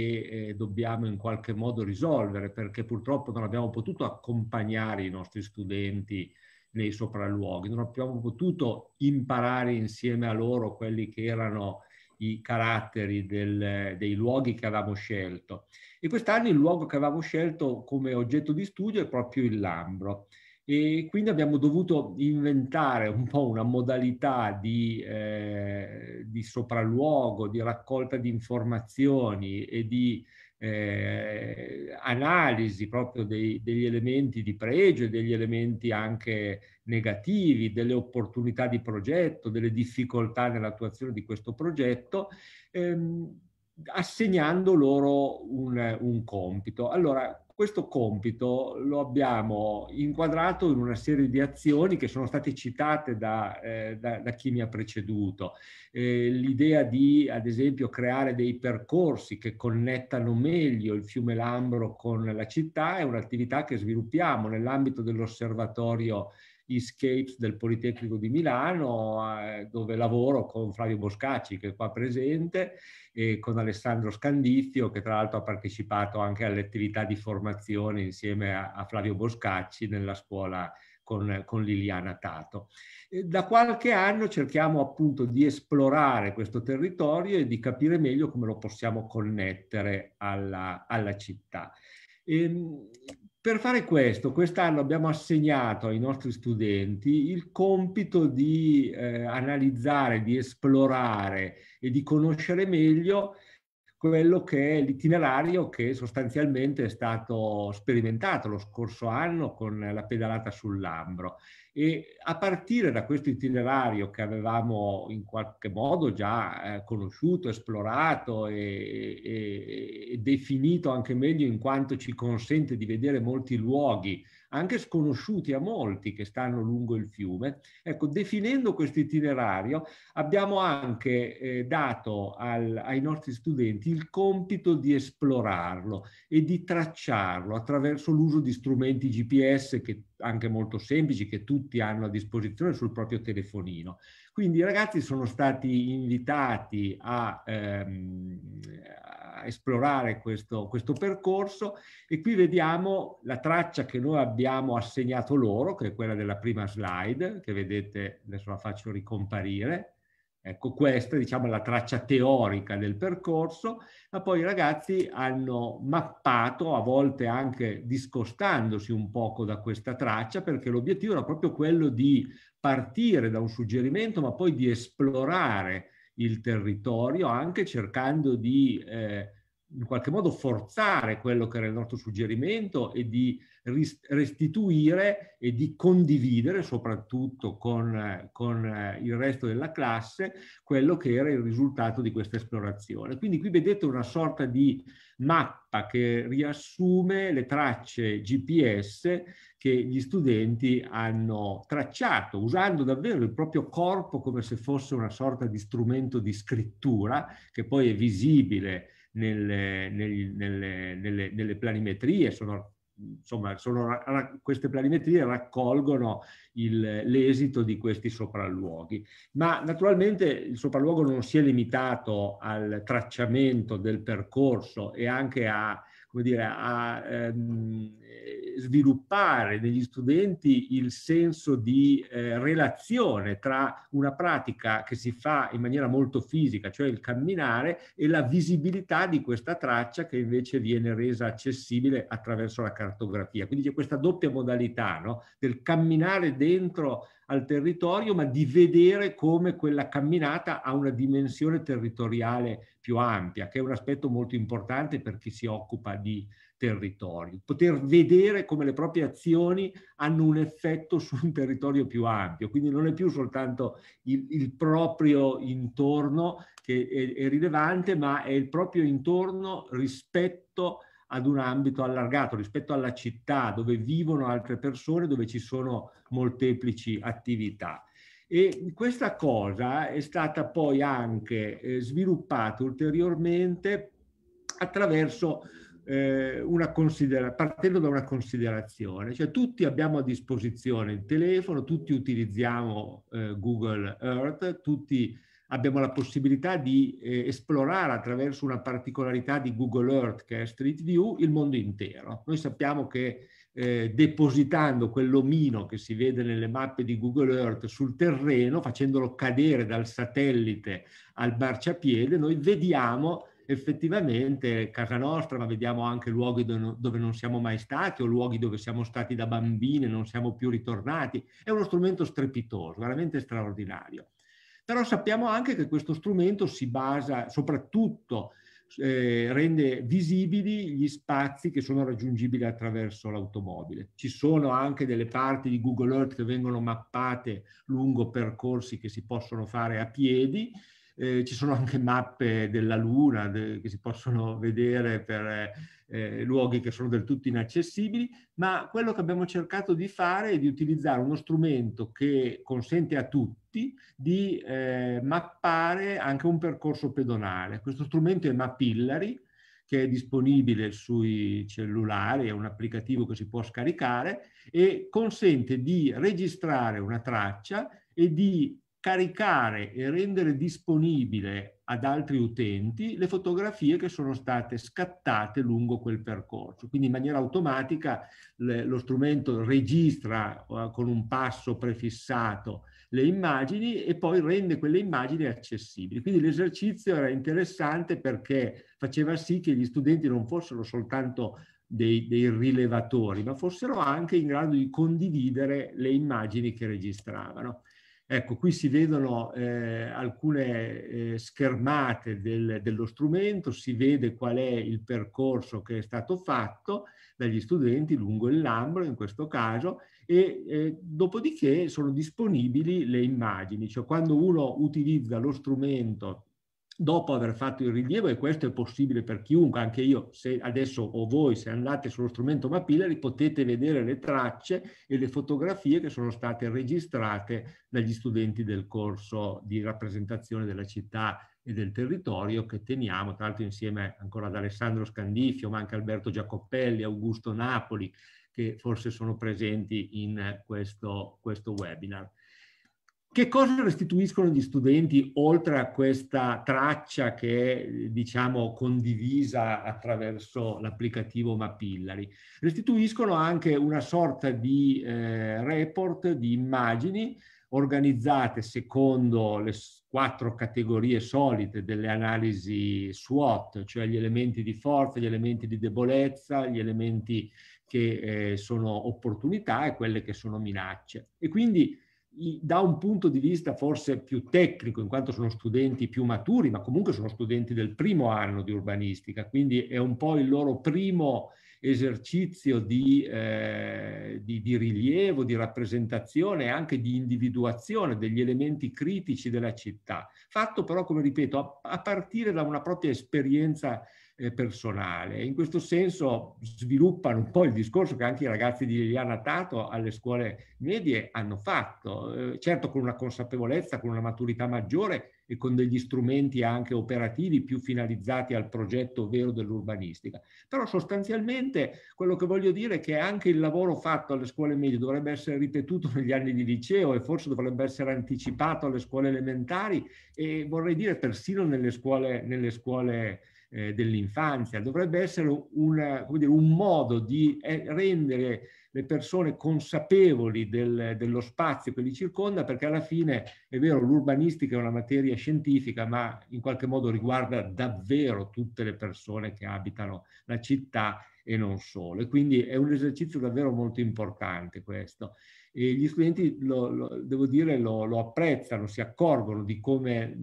Speaker 8: eh, dobbiamo in qualche modo risolvere, perché purtroppo non abbiamo potuto accompagnare i nostri studenti nei sopralluoghi, non abbiamo potuto imparare insieme a loro quelli che erano i caratteri del, dei luoghi che avevamo scelto. E quest'anno il luogo che avevamo scelto come oggetto di studio è proprio il Lambro. E quindi abbiamo dovuto inventare un po' una modalità di, eh, di sopralluogo, di raccolta di informazioni e di eh, analisi proprio dei, degli elementi di pregio e degli elementi anche negativi, delle opportunità di progetto, delle difficoltà nell'attuazione di questo progetto, ehm, assegnando loro un, un compito. Allora, questo compito lo abbiamo inquadrato in una serie di azioni che sono state citate da, eh, da, da chi mi ha preceduto. Eh, l'idea di, ad esempio, creare dei percorsi che connettano meglio il fiume Lambro con la città è un'attività che sviluppiamo nell'ambito dell'osservatorio Escapes del Politecnico di Milano, eh, dove lavoro con Flavio Boscacci, che è qua presente, e con Alessandro Scandizio, che tra l'altro ha partecipato anche alle attività di formazione insieme a, a Flavio Boscacci nella scuola con, con, Liliana Tato. Da qualche anno cerchiamo appunto di esplorare questo territorio e di capire meglio come lo possiamo connettere alla, alla città. E ehm, per fare questo, quest'anno abbiamo assegnato ai nostri studenti il compito di eh, analizzare, di esplorare e di conoscere meglio quello che è l'itinerario che sostanzialmente è stato sperimentato lo scorso anno con la pedalata sull'Ambro e a partire da questo itinerario che avevamo in qualche modo già eh, conosciuto, esplorato e, e, e, definito anche meglio in quanto ci consente di vedere molti luoghi, anche sconosciuti a molti che stanno lungo il fiume, ecco, definendo questo itinerario abbiamo anche eh, dato al, ai nostri studenti il compito di esplorarlo e di tracciarlo attraverso l'uso di strumenti GPS che anche molto semplici che tutti hanno a disposizione sul proprio telefonino. Quindi i ragazzi sono stati invitati a, ehm, a esplorare questo, questo, percorso e qui vediamo la traccia che noi abbiamo assegnato loro, che è quella della prima slide, che vedete, adesso la faccio ricomparire, Ecco, questa diciamo, è la traccia teorica del percorso, ma poi i ragazzi hanno mappato, a volte anche discostandosi un poco da questa traccia, perché l'obiettivo era proprio quello di partire da un suggerimento, ma poi di esplorare il territorio, anche cercando di eh, in qualche modo forzare quello che era il nostro suggerimento e di restituire e di condividere soprattutto con, con, eh, il resto della classe quello che era il risultato di questa esplorazione. Quindi qui vedete una sorta di mappa che riassume le tracce GPS che gli studenti hanno tracciato usando davvero il proprio corpo come se fosse una sorta di strumento di scrittura che poi è visibile nelle, nelle, nelle, nelle planimetrie, sono, insomma, sono, queste planimetrie raccolgono l'esito di questi sopralluoghi. Ma naturalmente il sopralluogo non si è limitato al tracciamento del percorso e anche a, dire, a ehm, sviluppare negli studenti il senso di eh, relazione tra una pratica che si fa in maniera molto fisica, cioè il camminare, e la visibilità di questa traccia che invece viene resa accessibile attraverso la cartografia. Quindi c'è questa doppia modalità no? del camminare dentro al territorio, ma di vedere come quella camminata ha una dimensione territoriale più ampia, che è un aspetto molto importante per chi si occupa di territorio, poter vedere come le proprie azioni hanno un effetto su un territorio più ampio, quindi non è più soltanto il, il proprio intorno che è, è, rilevante, ma è il proprio intorno rispetto ad un ambito allargato, rispetto alla città dove vivono altre persone, dove ci sono molteplici attività. E questa cosa è stata poi anche eh, sviluppata ulteriormente attraverso eh, una considera- partendo da una considerazione, cioè tutti abbiamo a disposizione il telefono, tutti utilizziamo eh, Google Earth, tutti abbiamo la possibilità di eh, esplorare attraverso una particolarità di Google Earth che è Street View il mondo intero. Noi sappiamo che eh, depositando quell'omino che si vede nelle mappe di Google Earth sul terreno, facendolo cadere dal satellite al marciapiede, noi vediamo effettivamente casa nostra, ma vediamo anche luoghi dove non siamo mai stati o luoghi dove siamo stati da bambini e non siamo più ritornati. È uno strumento strepitoso, veramente straordinario. Però sappiamo anche che questo strumento si basa soprattutto, eh, rende visibili gli spazi che sono raggiungibili attraverso l'automobile. Ci sono anche delle parti di Google Earth che vengono mappate lungo percorsi che si possono fare a piedi eh, ci sono anche mappe della Luna de, che si possono vedere per eh, luoghi che sono del tutto inaccessibili, ma quello che abbiamo cercato di fare è di utilizzare uno strumento che consente a tutti di eh, mappare anche un percorso pedonale. Questo strumento è Mapillary, che è disponibile sui cellulari, è un applicativo che si può scaricare e consente di registrare una traccia e di caricare e rendere disponibile ad altri utenti le fotografie che sono state scattate lungo quel percorso. Quindi in maniera automatica le, lo strumento registra uh, con un passo prefissato le immagini e poi rende quelle immagini accessibili. Quindi l'esercizio era interessante perché faceva sì che gli studenti non fossero soltanto dei, dei rilevatori, ma fossero anche in grado di condividere le immagini che registravano. Ecco, qui si vedono eh, alcune eh, schermate del, dello strumento, si vede qual è il percorso che è stato fatto dagli studenti lungo il lambro in questo caso e eh, dopodiché sono disponibili le immagini, cioè quando uno utilizza lo strumento dopo aver fatto il rilievo, e questo è possibile per chiunque, anche io, se adesso o voi, se andate sullo strumento Mapillary, potete vedere le tracce e le fotografie che sono state registrate dagli studenti del corso di rappresentazione della città e del territorio che teniamo, tra l'altro insieme ancora ad Alessandro Scandifio, ma anche Alberto Giacoppelli, Augusto Napoli, che forse sono presenti in questo, questo webinar. Che cosa restituiscono gli studenti oltre a questa traccia che è diciamo, condivisa attraverso l'applicativo Mapillari? Restituiscono anche una sorta di eh, report di immagini organizzate secondo le quattro categorie solite delle analisi SWOT, cioè gli elementi di forza, gli elementi di debolezza, gli elementi che eh, sono opportunità e quelle che sono minacce. E quindi da un punto di vista forse più tecnico, in quanto sono studenti più maturi, ma comunque sono studenti del primo anno di urbanistica, quindi è un po' il loro primo esercizio di, eh, di, di rilievo, di rappresentazione e anche di individuazione degli elementi critici della città, fatto però, come ripeto, a, a partire da una propria esperienza eh, personale. In questo senso sviluppano un po' il discorso che anche i ragazzi di Liliana Tato alle scuole medie hanno fatto, eh, certo con una consapevolezza, con una maturità maggiore e con degli strumenti anche operativi più finalizzati al progetto vero dell'urbanistica. Però sostanzialmente quello che voglio dire è che anche il lavoro fatto alle scuole medie dovrebbe essere ripetuto negli anni di liceo e forse dovrebbe essere anticipato alle scuole elementari e vorrei dire persino nelle scuole, nelle scuole eh, dell'infanzia, dovrebbe essere una, dire, un modo di eh, rendere le persone consapevoli del, dello spazio che li circonda, perché alla fine è vero, l'urbanistica è una materia scientifica, ma in qualche modo riguarda davvero tutte le persone che abitano la città e non solo. E quindi è un esercizio davvero molto importante questo. E gli studenti, lo, lo, devo dire, lo, lo apprezzano, si accorgono di come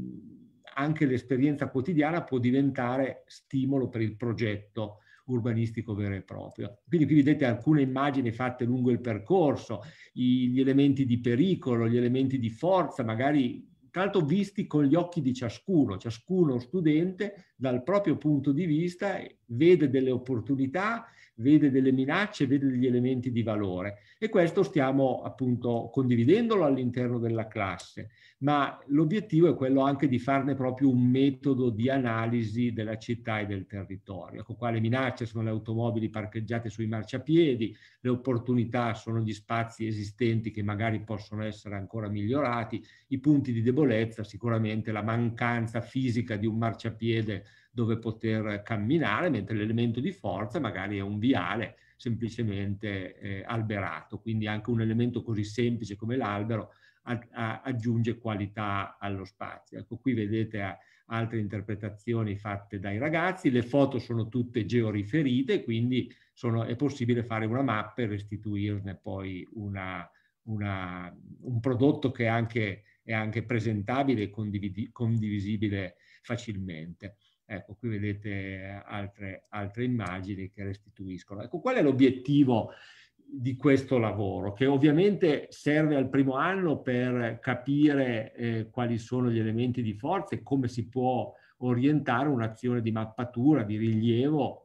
Speaker 8: anche l'esperienza quotidiana può diventare stimolo per il progetto urbanistico vero e proprio. Quindi qui vedete alcune immagini fatte lungo il percorso, gli elementi di pericolo, gli elementi di forza, magari tra visti con gli occhi di ciascuno, ciascuno studente dal proprio punto di vista vede delle opportunità vede delle minacce, vede degli elementi di valore e questo stiamo appunto condividendolo all'interno della classe, ma l'obiettivo è quello anche di farne proprio un metodo di analisi della città e del territorio. Ecco qua le minacce sono le automobili parcheggiate sui marciapiedi, le opportunità sono gli spazi esistenti che magari possono essere ancora migliorati, i punti di debolezza sicuramente la mancanza fisica di un marciapiede dove poter camminare, mentre l'elemento di forza magari è un viale semplicemente eh, alberato, quindi anche un elemento così semplice come l'albero aggiunge qualità allo spazio. Ecco, qui vedete eh, altre interpretazioni fatte dai ragazzi, le foto sono tutte georiferite, quindi sono, è possibile fare una mappa e restituirne poi una, una, un prodotto che anche, è anche presentabile e condivisibile facilmente. Ecco, qui vedete altre, altre immagini che restituiscono. Ecco, qual è l'obiettivo di questo lavoro, che ovviamente serve al primo anno per capire eh, quali sono gli elementi di forza e come si può orientare un'azione di mappatura, di rilievo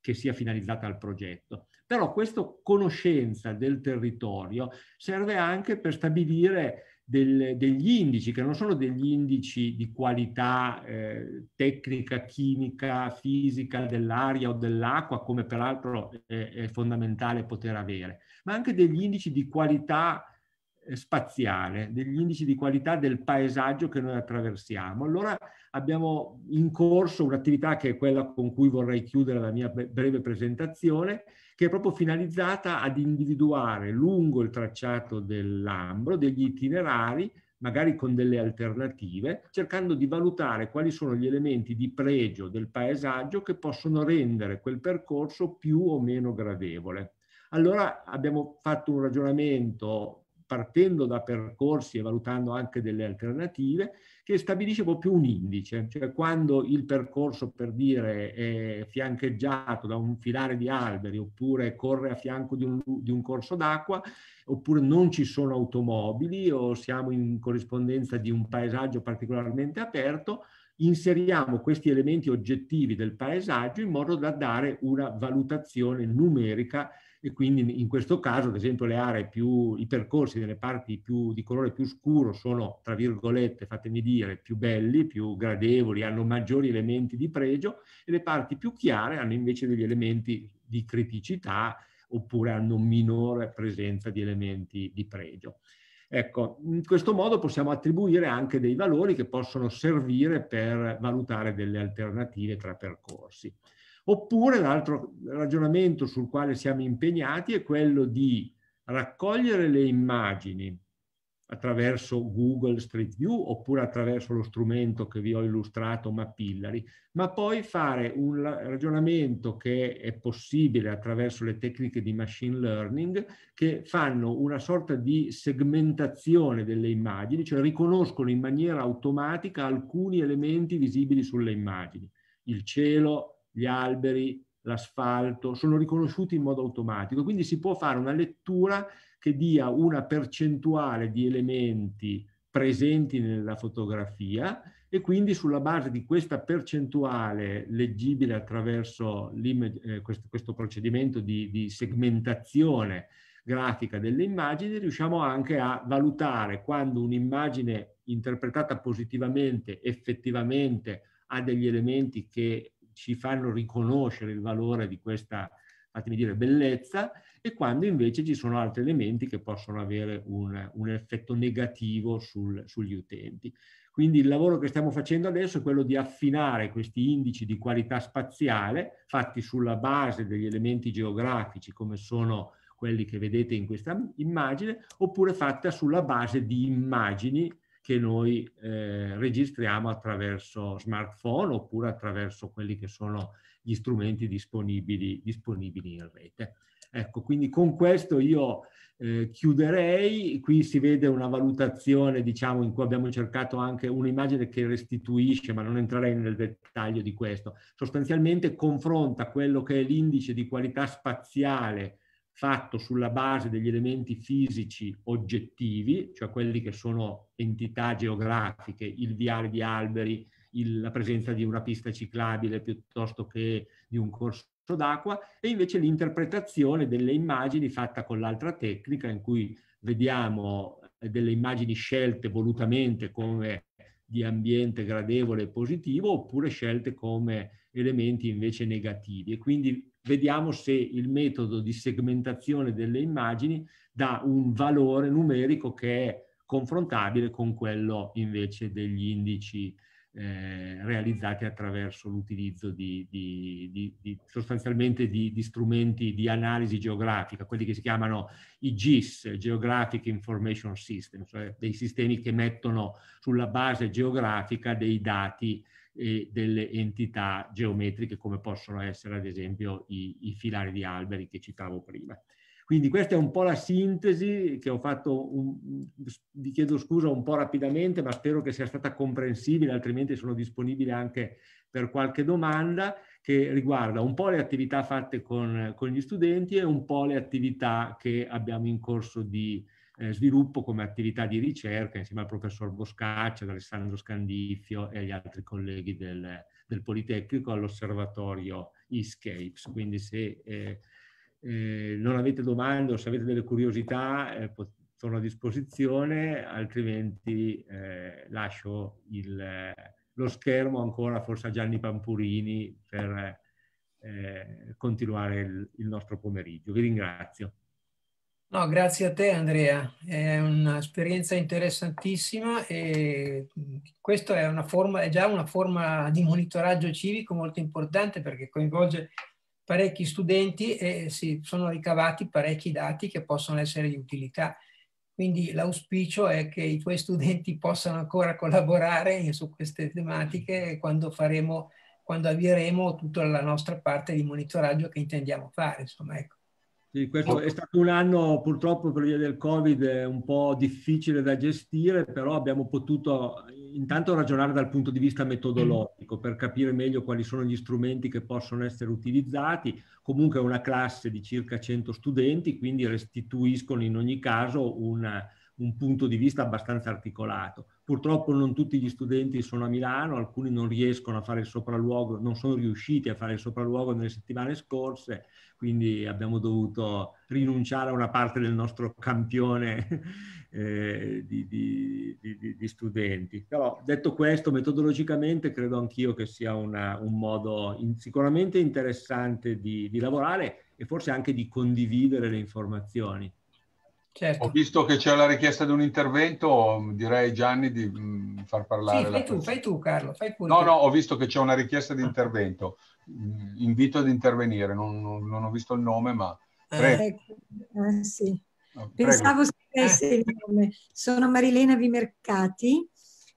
Speaker 8: che sia finalizzata al progetto. Però questa conoscenza del territorio serve anche per stabilire del, degli indici, che non sono degli indici di qualità eh, tecnica, chimica, fisica dell'aria o dell'acqua, come peraltro è, è, fondamentale poter avere, ma anche degli indici di qualità eh, spaziale, degli indici di qualità del paesaggio che noi attraversiamo. Allora abbiamo in corso un'attività che è quella con cui vorrei chiudere la mia breve presentazione, che è proprio finalizzata ad individuare lungo il tracciato dell'ambro degli itinerari magari con delle alternative, cercando di valutare quali sono gli elementi di pregio del paesaggio che possono rendere quel percorso più o meno gradevole. Allora abbiamo fatto un ragionamento partendo da percorsi e valutando anche delle alternative, che stabilisce proprio un indice, cioè quando il percorso per dire è fiancheggiato da un filare di alberi oppure corre a fianco di un, di un corso d'acqua, oppure non ci sono automobili o siamo in corrispondenza di un paesaggio particolarmente aperto, inseriamo questi elementi oggettivi del paesaggio in modo da dare una valutazione numerica e quindi in questo caso ad esempio le aree più, i percorsi delle parti più, di colore più scuro sono tra virgolette, fatemi dire, più belli, più gradevoli, hanno maggiori elementi di pregio e le parti più chiare hanno invece degli elementi di criticità oppure hanno minore presenza di elementi di pregio. Ecco, in questo modo possiamo attribuire anche dei valori che possono servire per valutare delle alternative tra percorsi. Oppure l'altro ragionamento sul quale siamo impegnati è quello di raccogliere le immagini attraverso Google Street View oppure attraverso lo strumento che vi ho illustrato, Mapillary, ma poi fare un ragionamento che è possibile attraverso le tecniche di machine learning che fanno una sorta di segmentazione delle immagini, cioè riconoscono in maniera automatica alcuni elementi visibili sulle immagini, il cielo, gli alberi, l'asfalto, sono riconosciuti in modo automatico, quindi si può fare una lettura che dia una percentuale di elementi presenti nella fotografia e quindi sulla base di questa percentuale leggibile attraverso eh, questo, questo, procedimento di, di segmentazione grafica delle immagini, riusciamo anche a valutare quando un'immagine interpretata positivamente, effettivamente, ha degli elementi che ci fanno riconoscere il valore di questa, fatemi dire, bellezza e quando invece ci sono altri elementi che possono avere un, un effetto negativo sul, sugli utenti. Quindi il lavoro che stiamo facendo adesso è quello di affinare questi indici di qualità spaziale fatti sulla base degli elementi geografici come sono quelli che vedete in questa immagine, oppure fatta sulla base di immagini che noi eh, registriamo attraverso smartphone oppure attraverso quelli che sono gli strumenti disponibili, disponibili in rete. Ecco, quindi con questo io eh, chiuderei. Qui si vede una valutazione, diciamo, in cui abbiamo cercato anche un'immagine che restituisce, ma non entrerei nel dettaglio di questo. Sostanzialmente confronta quello che è l'indice di qualità spaziale fatto sulla base degli elementi fisici oggettivi, cioè quelli che sono entità geografiche, il viale di alberi, il, la presenza di una pista ciclabile piuttosto che di un corso d'acqua, e invece l'interpretazione delle immagini fatta con l'altra tecnica in cui vediamo eh, delle immagini scelte volutamente come di ambiente gradevole e positivo oppure scelte come elementi invece negativi e quindi vediamo se il metodo di segmentazione delle immagini dà un valore numerico che è confrontabile con quello invece degli indici eh, realizzati attraverso l'utilizzo di, di, di, di, sostanzialmente di, strumenti di analisi geografica, quelli che si chiamano i GIS, Geographic Information System, cioè dei sistemi che mettono sulla base geografica dei dati e delle entità geometriche come possono essere ad esempio i, i filari di alberi che citavo prima. Quindi questa è un po' la sintesi che ho fatto, un, vi chiedo scusa un po' rapidamente, ma spero che sia stata comprensibile, altrimenti sono disponibile anche per qualche domanda che riguarda un po' le attività fatte con, con gli studenti e un po' le attività che abbiamo in corso di, eh, sviluppo come attività di ricerca insieme al professor Boscaccia, ad Alessandro Scandizio e agli altri colleghi del, del Politecnico all'osservatorio Escapes. Quindi se eh, eh, non avete domande o se avete delle curiosità eh, sono a disposizione, altrimenti eh, lascio il, lo schermo ancora forse a Gianni Pampurini per continuare il, il nostro pomeriggio. Vi ringrazio.
Speaker 2: No, grazie a te Andrea, è un'esperienza interessantissima e questa è, è, già una forma di monitoraggio civico molto importante perché coinvolge parecchi studenti e si sono ricavati parecchi dati che possono essere di utilità. Quindi l'auspicio è che i tuoi studenti possano ancora collaborare su queste tematiche quando, faremo, quando avvieremo tutta la nostra parte di monitoraggio che intendiamo fare. Insomma, ecco.
Speaker 8: Sì, questo ecco. è stato un anno purtroppo per via del Covid eh, un po' difficile da gestire, però abbiamo potuto eh, intanto ragionare dal punto di vista metodologico per capire meglio quali sono gli strumenti che possono essere utilizzati. Comunque è una classe di circa 100 studenti, quindi restituiscono in ogni caso una, un punto di vista abbastanza articolato. Purtroppo non tutti gli studenti sono a Milano, alcuni non riescono a fare il sopralluogo, non sono riusciti a fare il sopralluogo nelle settimane scorse, quindi abbiamo dovuto rinunciare a una parte del nostro campione eh, di, di, di, di, studenti. Però detto questo, metodologicamente credo anch'io che sia una, un modo in, sicuramente interessante di lavorare e forse anche di condividere le informazioni.
Speaker 1: Certo. Ho visto che c'è la richiesta di un intervento, direi Gianni di mm, far parlare. Sì, fai tu,
Speaker 2: fai tu Carlo, fai pure. No, no, ho
Speaker 1: visto che c'è una richiesta di intervento, mm, invito ad intervenire, non, non, non ho visto il nome ma... Eh,
Speaker 2: eh, sì.
Speaker 7: Prego. Pensavo scrivesse eh. il nome. Sono Marilena Vimercati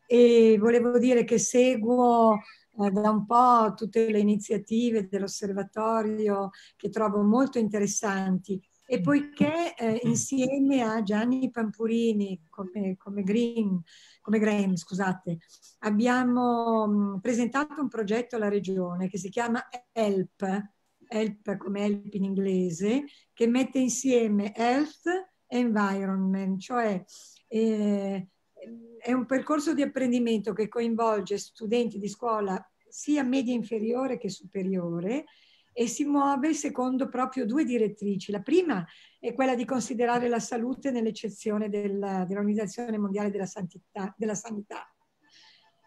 Speaker 7: e volevo dire che seguo eh, da un po' tutte le iniziative dell'osservatorio che trovo molto interessanti e poiché eh, insieme a Gianni Pampurini come, come, Green, come Graham, scusate, abbiamo mm, presentato un progetto alla regione che si chiama HELP, HELP come HELP in inglese, che mette insieme Health e Environment, cioè eh, è un percorso di apprendimento che coinvolge studenti di scuola sia media inferiore che superiore e si muove secondo proprio due direttrici. La prima è quella di considerare la salute nell'eccezione dell'Organizzazione Mondiale della, Santità, della Sanità,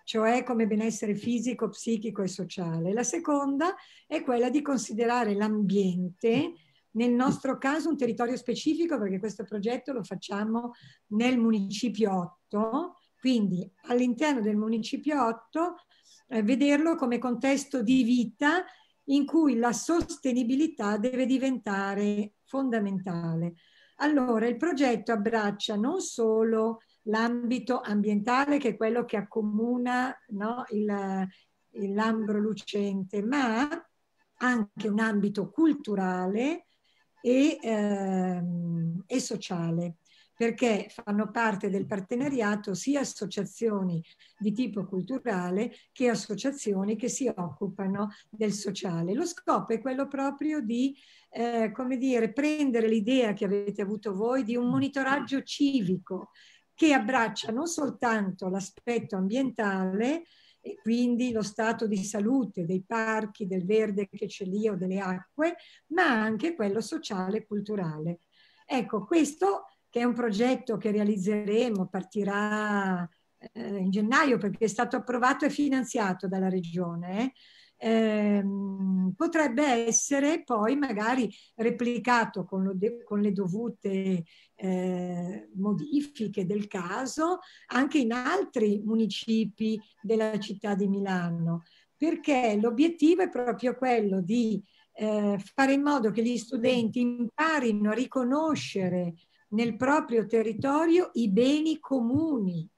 Speaker 7: cioè come benessere fisico, psichico e sociale. La seconda è quella di considerare l'ambiente, nel nostro caso un territorio specifico, perché questo progetto lo facciamo nel municipio 8, quindi all'interno del municipio 8 eh, vederlo come contesto di vita in cui la sostenibilità deve diventare fondamentale. Allora, il progetto abbraccia non solo l'ambito ambientale, che è quello che accomuna no, il, il lambro lucente, ma anche un ambito culturale e, ehm, e sociale perché fanno parte del partenariato sia associazioni di tipo culturale che associazioni che si occupano del sociale. Lo scopo è quello proprio di, eh, come dire, prendere l'idea che avete avuto voi di un monitoraggio civico che abbraccia non soltanto l'aspetto ambientale, e quindi lo stato di salute dei parchi, del verde che c'è lì o delle acque, ma anche quello sociale e culturale. Ecco, questo che è un progetto che realizzeremo, partirà eh, in gennaio perché è stato approvato e finanziato dalla Regione. Eh, potrebbe essere poi magari replicato con, de- con le dovute eh, modifiche del caso anche in altri municipi della città di Milano, perché l'obiettivo è proprio quello di eh, fare in modo che gli studenti imparino a riconoscere nel proprio territorio i beni comuni,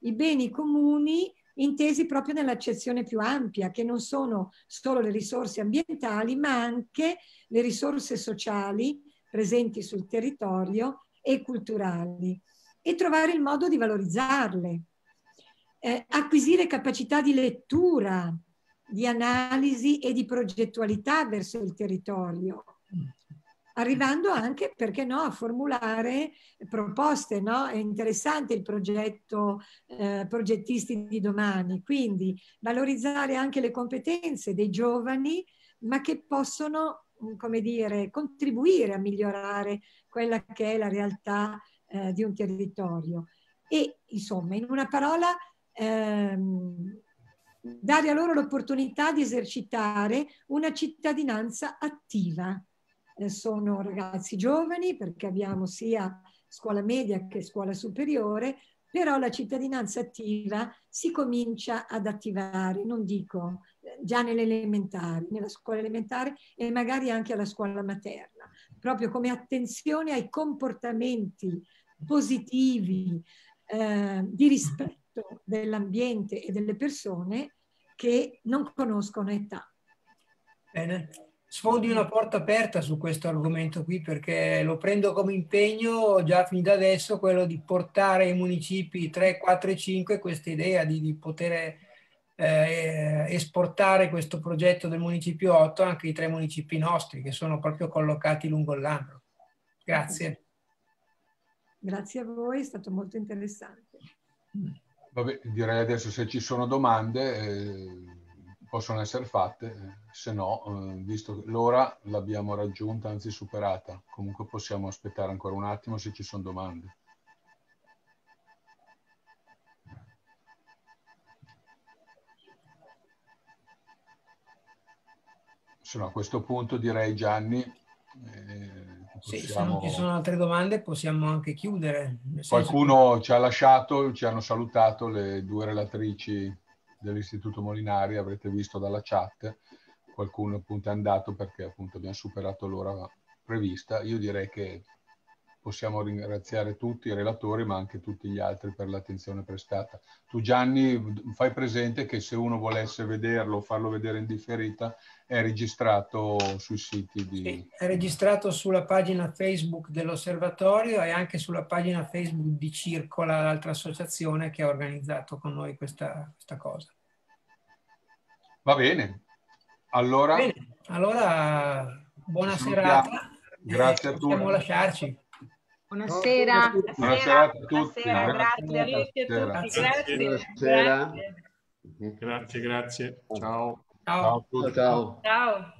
Speaker 7: i beni comuni intesi proprio nell'accezione più ampia, che non sono solo le risorse ambientali, ma anche le risorse sociali presenti sul territorio e culturali, e trovare il modo di valorizzarle. Eh, acquisire capacità di lettura, di analisi e di progettualità verso il territorio, arrivando anche, perché no, a formulare proposte. No? È interessante il progetto eh, Progettisti di domani, quindi valorizzare anche le competenze dei giovani, ma che possono mm, come dire, contribuire a migliorare quella che è la realtà eh, di un territorio. E insomma, in una parola, ehm, dare a loro l'opportunità di esercitare una cittadinanza attiva sono ragazzi giovani perché abbiamo sia scuola media che scuola superiore, però la cittadinanza attiva si comincia ad attivare, non dico eh, già nell'elementare, nella scuola elementare e magari anche alla scuola materna, proprio come attenzione ai comportamenti positivi eh, di rispetto dell'ambiente e delle persone che non conoscono età.
Speaker 2: Bene, sfondi una mm. porta aperta su questo argomento qui perché lo prendo come impegno già fin da adesso quello di portare ai municipi 3, 4 e 5 questa idea di, di poter eh, esportare questo progetto del municipio 8 anche ai tre municipi nostri che sono proprio collocati lungo l'anno. Grazie. Grazie a voi, è
Speaker 7: stato molto interessante.
Speaker 1: Vabbè, direi adesso se ci sono domande. Eh possono essere fatte, eh, se no, eh, visto che l'ora l'abbiamo raggiunta, anzi superata, comunque possiamo aspettare ancora un attimo se ci sono domande. Se no, a questo punto direi Gianni. Eh, possiamo... sì, se non ci
Speaker 2: sono altre domande possiamo anche chiudere.
Speaker 1: Qualcuno senso... ci ha lasciato, ci hanno salutato le due relatrici dell'Istituto Molinari, avrete visto dalla chat, qualcuno appunto è andato perché appunto abbiamo superato l'ora prevista. Io direi che possiamo ringraziare tutti i relatori ma anche tutti gli altri per l'attenzione prestata. Tu Gianni fai presente che se uno volesse vederlo, farlo vedere in differita, è registrato sui siti di... Sì,
Speaker 2: è registrato sulla pagina Facebook dell'osservatorio e anche sulla pagina Facebook di Circola, l'altra associazione che ha organizzato con noi questa, questa cosa.
Speaker 1: Va bene, allora... Bene.
Speaker 2: allora buona serata.
Speaker 1: Grazie a tutti. Possiamo
Speaker 2: lasciarci.
Speaker 6: Buonasera.
Speaker 1: Buonasera, a tutti. grazie, Buonasera. grazie. Grazie, grazie. Ciao. Ciao. Ciao. Ciao.
Speaker 7: Ciao.